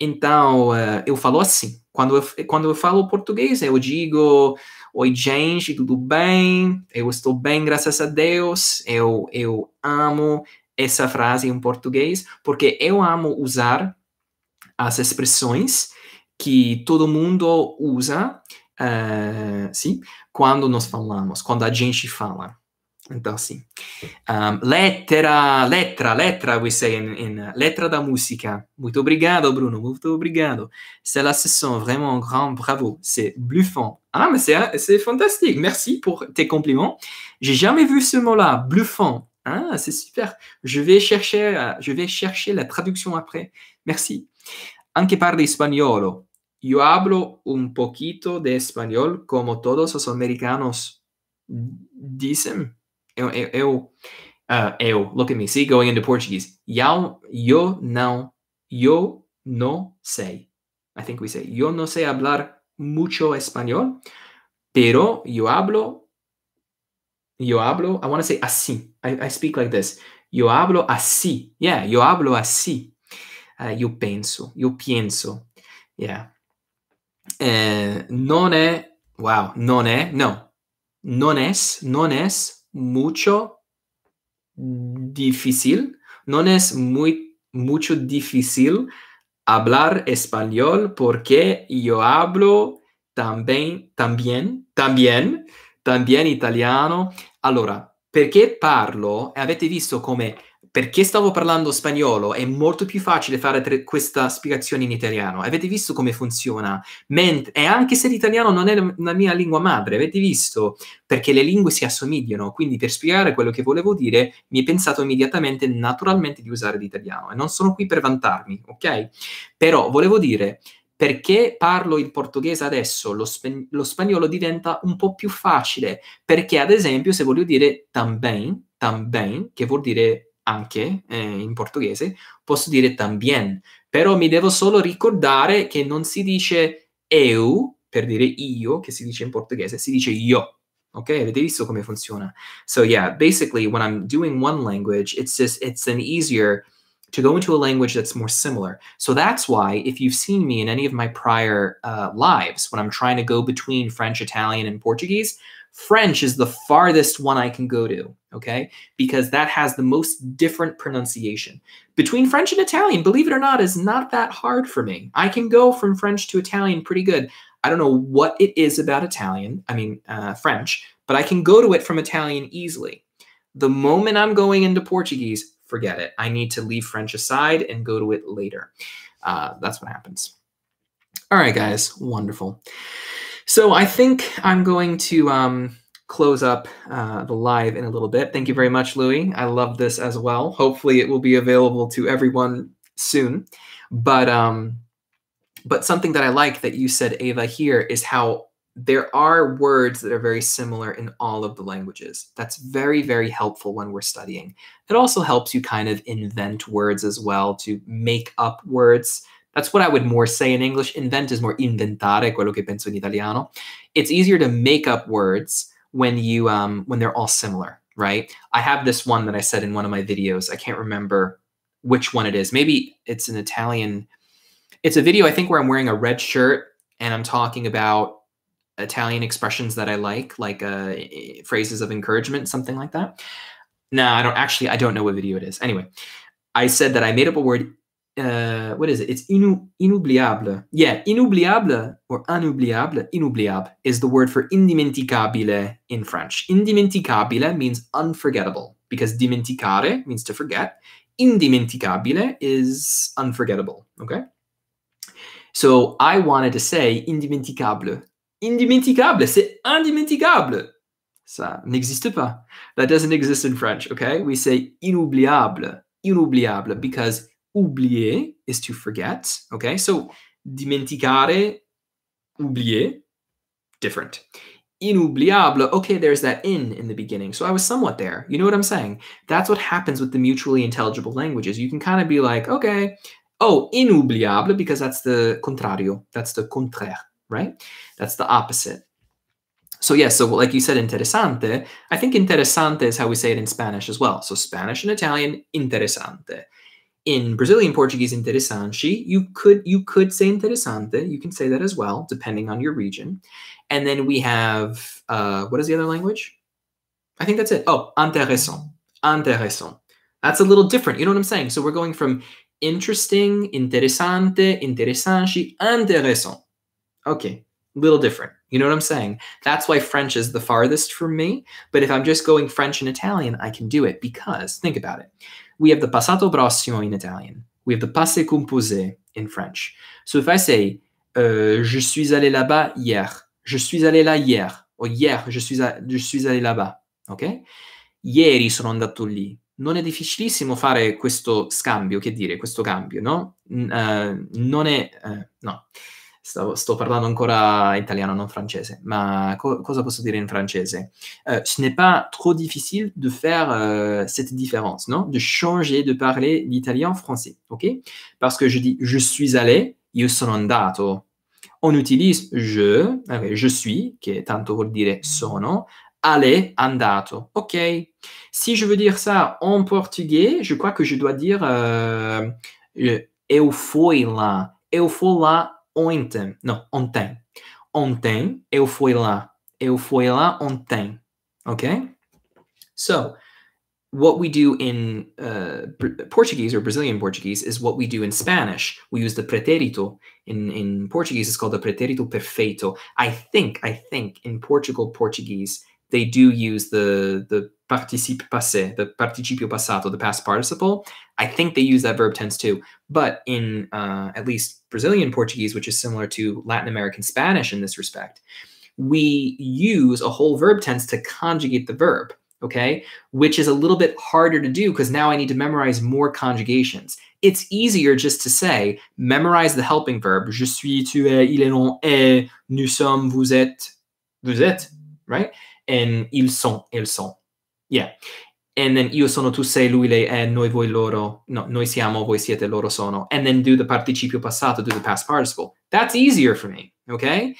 Então, uh, eu falo assim. Quando eu, quando eu falo português, eu digo: Oi, gente, tudo bem? Eu estou bem, graças a Deus. Eu, eu amo essa frase em português, porque eu amo usar as expressões que todo mundo usa uh, eh, sim, quando nós falamos, quando a gente fala. Então, sim. Ehm, letra, letra, letra, we say in, in, letra da Muito obrigado, Bruno, muito obrigado. C'est la session, vraiment grand bravo. C'est bluffant. Ah, mais c'est fantastique. Merci pour tes compliments. J'ai jamais vu ce mot-là, bluffant. Ah, c'est super. Je vais chercher, euh, je vais chercher la traduction après. Merci. Anche parli spagnolo. yo hablo un poquito de español como todos los americanos dicen. Eu, eu, yo, look at me, see, going into Portuguese. Yo, yo no, yo no sé. I think we say, yo no sé hablar mucho español, pero yo hablo, yo hablo, I want to say así. I, speak like this. Yo hablo así. Yeah, yo hablo así. Ah, yo pienso, yo pienso. Yeah. Eh, no es, wow, non no, non es, no es mucho difícil, no es muy, mucho difícil hablar español porque yo hablo también, también, también, también italiano. Allora, perché parlo, avete visto come perché stavo parlando spagnolo è molto più facile fare tre, questa spiegazione in italiano. Avete visto come funziona? Ment- e anche se l'italiano non è la mia lingua madre, avete visto? Perché le lingue si assomigliano, quindi per spiegare quello che volevo dire mi è pensato immediatamente, naturalmente, di usare l'italiano. E non sono qui per vantarmi, ok? Però volevo dire perché parlo il portoghese adesso, lo, spe- lo, spagnolo diventa un po' più facile, perché ad esempio se voglio dire también, también, che vuol dire anche eh, in portoghese, posso dire también, però mi devo solo ricordare che non si dice eu, per dire io, che si dice in portoghese, si dice io. Ok, avete visto come funziona? So yeah, basically when I'm doing one language, it's just, it's an easier to go into a language that's more similar. So that's why if you've seen me in any of my prior uh, lives, when I'm trying to go between French, Italian, and Portuguese, French is the farthest one I can go to, okay? Because that has the most different pronunciation. Between French and Italian, believe it or not, is not that hard for me. I can go from French to Italian pretty good. I don't know what it is about Italian, I mean, uh, French, but I can go to it from Italian easily. The moment I'm going into Portuguese, forget it. I need to leave French aside and go to it later. Uh, that's what happens. All right, guys, wonderful. So I think I'm going to um, close up uh, the live in a little bit. Thank you very much, Louis. I love this as well. Hopefully, it will be available to everyone soon. But um, but something that I like that you said, Ava, here is how there are words that are very similar in all of the languages. That's very, very helpful when we're studying. It also helps you kind of invent words as well to make up words that's what I would more say in English. Invent is more inventare, quello che penso in italiano. It's easier to make up words when you um, when they're all similar, right? I have this one that I said in one of my videos. I can't remember which one it is. Maybe it's an Italian. It's a video I think where I'm wearing a red shirt and I'm talking about Italian expressions that I like, like uh, phrases of encouragement, something like that. No, I don't actually. I don't know what video it is. Anyway, I said that I made up a word uh, what is it? It's inu, inoubliable. Yeah, inoubliable or inoubliable, inoubliable is the word for indimenticabile in French. Indimenticabile means unforgettable because dimenticare means to forget. Indimenticabile is unforgettable. Okay. So I wanted to say indimenticable. Indimenticable, c'est indimenticable. Ça n'existe pas. That doesn't exist in French, okay? We say inoubliable, inoubliable, because oublier is to forget. Okay, so dimenticare, oublier, different. Inoubliable, okay, there's that in in the beginning. So I was somewhat there. You know what I'm saying? That's what happens with the mutually intelligible languages. You can kind of be like, okay, oh, inoubliable, because that's the contrario. That's the contraire, right? That's the opposite. So yes, yeah, so like you said, interessante. I think interessante is how we say it in Spanish as well. So Spanish and Italian, interessante in Brazilian Portuguese, interessante, you could you could say interessante. You can say that as well, depending on your region. And then we have uh, what is the other language? I think that's it. Oh, interessant, interessant. That's a little different. You know what I'm saying? So we're going from interesting, interessante, interessante, interessant. Okay, little different. You know what I'm saying? That's why French is the farthest from me. But if I'm just going French and Italian, I can do it because think about it. we have the passato prossimo in Italian. We have the passé composé in French. So if I say, uh, je suis allé là-bas hier, je suis allé là hier, o hier, je suis, a- je suis allé là-bas, ok? Ieri sono andato lì. Non è difficilissimo fare questo scambio, che dire, questo cambio, no? Uh, non è... Uh, no. Stavo, sto parlando ancora italiano, non francese. Ma que je peux dire en français euh, Ce n'est pas trop difficile de faire euh, cette différence, non De changer de parler l'italien en français, ok Parce que je dis je suis allé, io sono andato. On utilise je, ah je suis, est tantôt vuol dire sono, allé, andato, ok Si je veux dire ça en portugais, je crois que je dois dire euh, eu fui lá. Eu fui lá ontem, não, ontem. Ontem eu fui lá. Eu fui lá ontem. Okay? So, what we do in uh, Portuguese or Brazilian Portuguese is what we do in Spanish. We use the pretérito. In, in Portuguese, it's called the pretérito perfeito. I think, I think in Portugal, Portuguese, they do use the, the participe passé, the participio passato, the past participle. I think they use that verb tense too, but in uh, at least Brazilian Portuguese, which is similar to Latin American Spanish in this respect, we use a whole verb tense to conjugate the verb, okay? Which is a little bit harder to do because now I need to memorize more conjugations. It's easier just to say, memorize the helping verb. Je suis, tu es, il est, on est, nous sommes, vous êtes, vous êtes, right? And ils sont, ils sont. Yeah. And then io sono tu sei lui lei è noi voi loro no noi siamo voi siete loro sono and then do the participio passato do the past participle. That's easier for me, okay?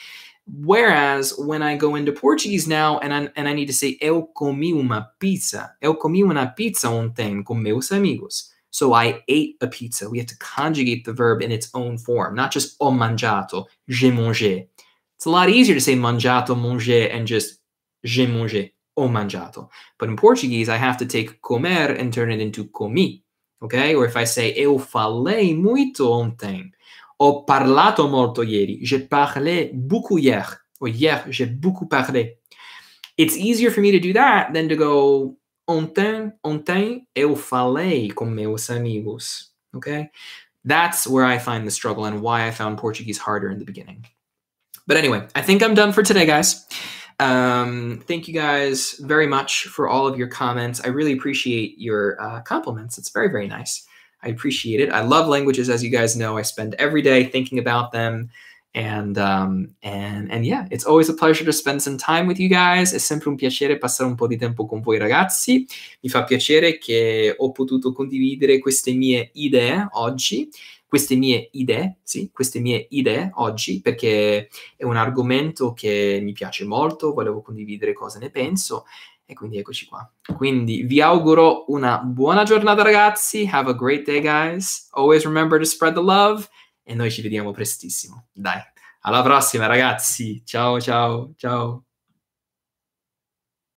Whereas when I go into Portuguese now and I, and I need to say eu comi uma pizza, eu comi uma pizza ontem com meus amigos. So I ate a pizza. We have to conjugate the verb in its own form, not just ho mangiato, j'ai mangé. It's a lot easier to say mangiato, mangé, and just j'ai mangé ho mangiato. But in Portuguese, I have to take comer and turn it into comi. Okay? Or if I say eu falei muito ontem, ho parlato molto ieri, je parlais beaucoup hier, or hier, j'ai beaucoup parlé. It's easier for me to do that than to go ontem, ontem eu falei com meus amigos. Okay? That's where I find the struggle and why I found Portuguese harder in the beginning. But anyway, I think I'm done for today, guys. Um, thank you guys very much for all of your comments. I really appreciate your uh, compliments. It's very, very nice. I appreciate it. I love languages, as you guys know. I spend every day thinking about them, and um, and and yeah, it's always a pleasure to spend some time with you guys. È sempre un piacere passare un po' di tempo con voi, ragazzi. Mi fa piacere che ho potuto condividere queste mie idee oggi. queste mie idee, sì, queste mie idee oggi, perché è un argomento che mi piace molto, volevo condividere cosa ne penso e quindi eccoci qua. Quindi vi auguro una buona giornata ragazzi, have a great day guys, always remember to spread the love e noi ci vediamo prestissimo. Dai, alla prossima ragazzi, ciao ciao ciao.